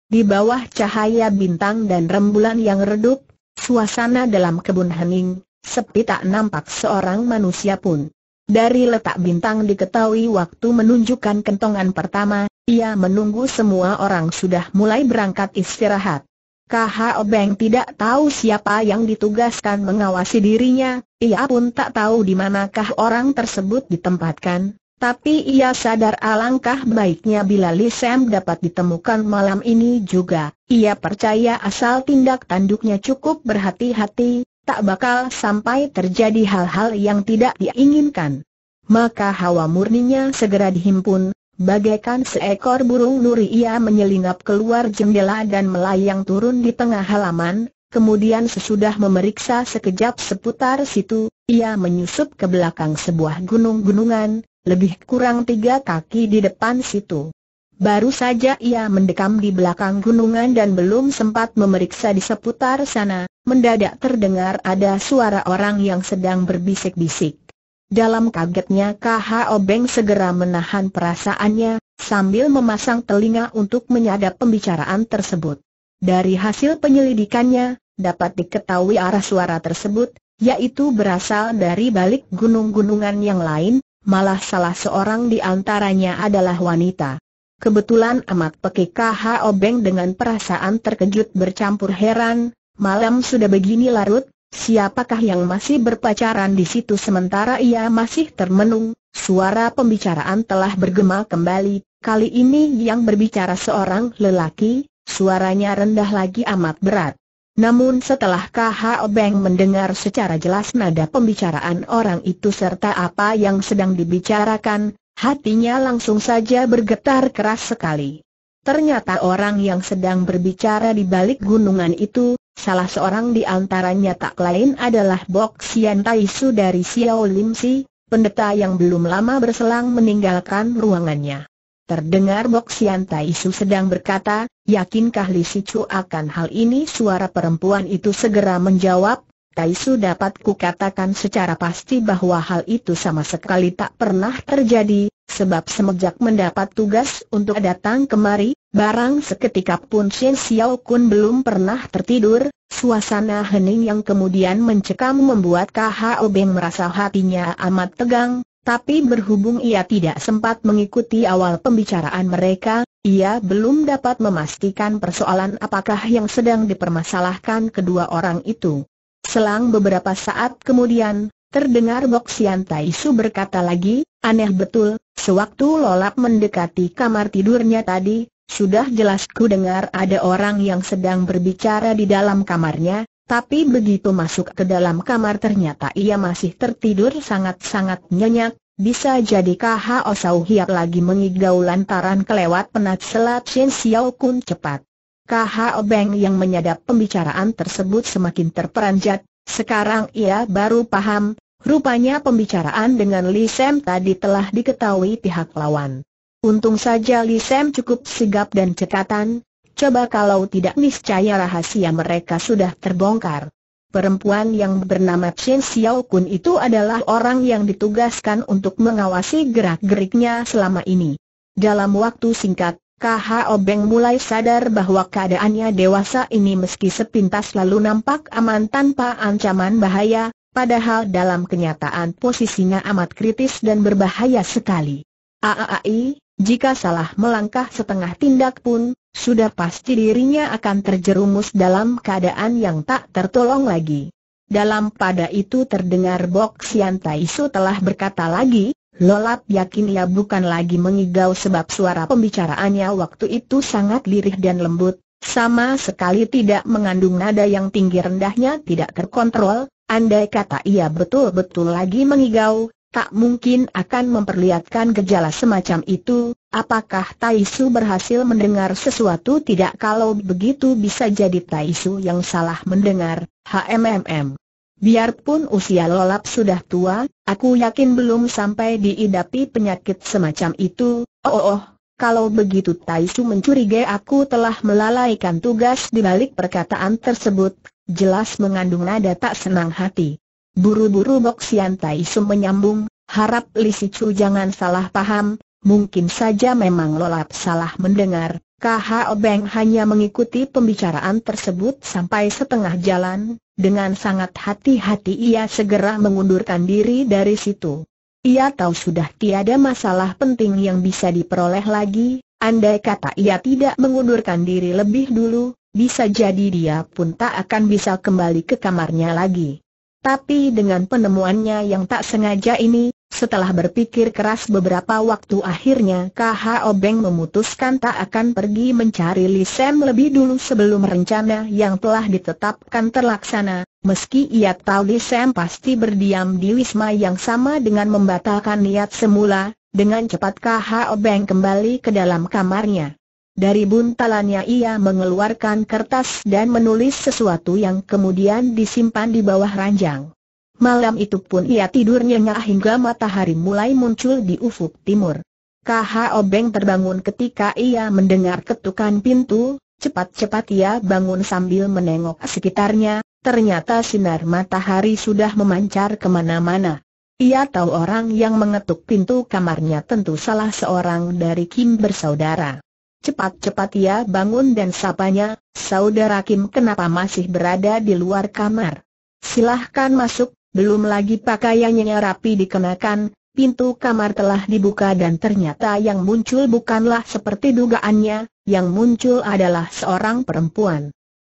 Di bawah cahaya bintang dan rembulan yang redup, suasana dalam kebun hening, sepi tak nampak seorang manusia pun. Dari letak bintang diketahui waktu menunjukkan kentongan pertama, ia menunggu semua orang sudah mulai berangkat istirahat. KH Obeng tidak tahu siapa yang ditugaskan mengawasi dirinya, ia pun tak tahu di manakah orang tersebut ditempatkan, tapi ia sadar alangkah baiknya bila Lisem dapat ditemukan malam ini juga, ia percaya asal tindak tanduknya cukup berhati-hati, tak bakal sampai terjadi hal-hal yang tidak diinginkan. Maka hawa murninya segera dihimpun, bagaikan seekor burung nuri ia menyelinap keluar jendela dan melayang turun di tengah halaman, kemudian sesudah memeriksa sekejap seputar situ, ia menyusup ke belakang sebuah gunung-gunungan, lebih kurang tiga kaki di depan situ. Baru saja ia mendekam di belakang gunungan dan belum sempat memeriksa di seputar sana, mendadak terdengar ada suara orang yang sedang berbisik-bisik. Dalam kagetnya KH Obeng segera menahan perasaannya, sambil memasang telinga untuk menyadap pembicaraan tersebut. Dari hasil penyelidikannya, dapat diketahui arah suara tersebut, yaitu berasal dari balik gunung-gunungan yang lain, malah salah seorang di antaranya adalah wanita. Kebetulan amat peki KH Obeng dengan perasaan terkejut bercampur heran, malam sudah begini larut, siapakah yang masih berpacaran di situ sementara ia masih termenung, suara pembicaraan telah bergema kembali, kali ini yang berbicara seorang lelaki, suaranya rendah lagi amat berat. Namun setelah KH Obeng mendengar secara jelas nada pembicaraan orang itu serta apa yang sedang dibicarakan, Hatinya langsung saja bergetar keras sekali. Ternyata orang yang sedang berbicara di balik gunungan itu, salah seorang di antaranya tak lain adalah Bok Sian Taisu dari Xiao Lim Si, pendeta yang belum lama berselang meninggalkan ruangannya. Terdengar Bok Sian Taisu sedang berkata, yakinkah Li Si Chu akan hal ini? Suara perempuan itu segera menjawab, Taisu dapat kukatakan secara pasti bahwa hal itu sama sekali tak pernah terjadi, sebab semenjak mendapat tugas untuk datang kemari, barang seketika pun Shen Xiao Kun belum pernah tertidur, suasana hening yang kemudian mencekam membuat K.H.O. Beng merasa hatinya amat tegang, tapi berhubung ia tidak sempat mengikuti awal pembicaraan mereka, ia belum dapat memastikan persoalan apakah yang sedang dipermasalahkan kedua orang itu. Selang beberapa saat kemudian, terdengar Bok Sian Tai Su berkata lagi, aneh betul, sewaktu lolap mendekati kamar tidurnya tadi, sudah jelas ku dengar ada orang yang sedang berbicara di dalam kamarnya, tapi begitu masuk ke dalam kamar ternyata ia masih tertidur sangat-sangat nyenyak, bisa jadi KH Osau Hiap lagi mengigau lantaran kelewat penat selat Shen Xiao Kun cepat. K.H. Obeng yang menyadap pembicaraan tersebut semakin terperanjat, sekarang ia baru paham, rupanya pembicaraan dengan Li Sem tadi telah diketahui pihak lawan. Untung saja Li Sem cukup sigap dan cekatan, coba kalau tidak niscaya rahasia mereka sudah terbongkar. Perempuan yang bernama Chen Xiao Kun itu adalah orang yang ditugaskan untuk mengawasi gerak-geriknya selama ini. Dalam waktu singkat, KH Obeng mulai sadar bahwa keadaannya dewasa ini meski sepintas lalu nampak aman tanpa ancaman bahaya, padahal dalam kenyataan posisinya amat kritis dan berbahaya sekali. AAI, jika salah melangkah setengah tindak pun, sudah pasti dirinya akan terjerumus dalam keadaan yang tak tertolong lagi. Dalam pada itu terdengar Bok Sian Taisu telah berkata lagi, Lolap yakin ia bukan lagi mengigau sebab suara pembicaraannya waktu itu sangat lirih dan lembut, sama sekali tidak mengandung nada yang tinggi rendahnya tidak terkontrol, andai kata ia betul-betul lagi mengigau, tak mungkin akan memperlihatkan gejala semacam itu, apakah Taisu berhasil mendengar sesuatu tidak kalau begitu bisa jadi Taisu yang salah mendengar, HMMM. Biarpun usia lolap sudah tua, aku yakin belum sampai diidapi penyakit semacam itu. Oh, oh, oh, kalau begitu Taisu mencurigai aku telah melalaikan tugas di balik perkataan tersebut, jelas mengandung nada tak senang hati. Buru-buru Boksian Taisu menyambung, harap Li Chu jangan salah paham, mungkin saja memang lolap salah mendengar, KHO O'Beng hanya mengikuti pembicaraan tersebut sampai setengah jalan, dengan sangat hati-hati ia segera mengundurkan diri dari situ. Ia tahu sudah tiada masalah penting yang bisa diperoleh lagi, andai kata ia tidak mengundurkan diri lebih dulu, bisa jadi dia pun tak akan bisa kembali ke kamarnya lagi. Tapi dengan penemuannya yang tak sengaja ini, setelah berpikir keras beberapa waktu akhirnya KHO Beng memutuskan tak akan pergi mencari Li Sam lebih dulu sebelum rencana yang telah ditetapkan terlaksana, meski ia tahu Li Sam pasti berdiam di Wisma yang sama dengan membatalkan niat semula, dengan cepat KHO Beng kembali ke dalam kamarnya. Dari buntalannya ia mengeluarkan kertas dan menulis sesuatu yang kemudian disimpan di bawah ranjang. Malam itu pun ia tidur nyenyak hingga matahari mulai muncul di ufuk timur. KH Obeng terbangun ketika ia mendengar ketukan pintu, cepat-cepat ia bangun sambil menengok sekitarnya, ternyata sinar matahari sudah memancar kemana-mana. Ia tahu orang yang mengetuk pintu kamarnya tentu salah seorang dari Kim bersaudara. Cepat-cepat ia bangun dan sapanya, saudara Kim kenapa masih berada di luar kamar? Silahkan masuk, belum lagi pakaiannya rapi dikenakan, pintu kamar telah dibuka dan ternyata yang muncul bukanlah seperti dugaannya, yang muncul adalah seorang perempuan.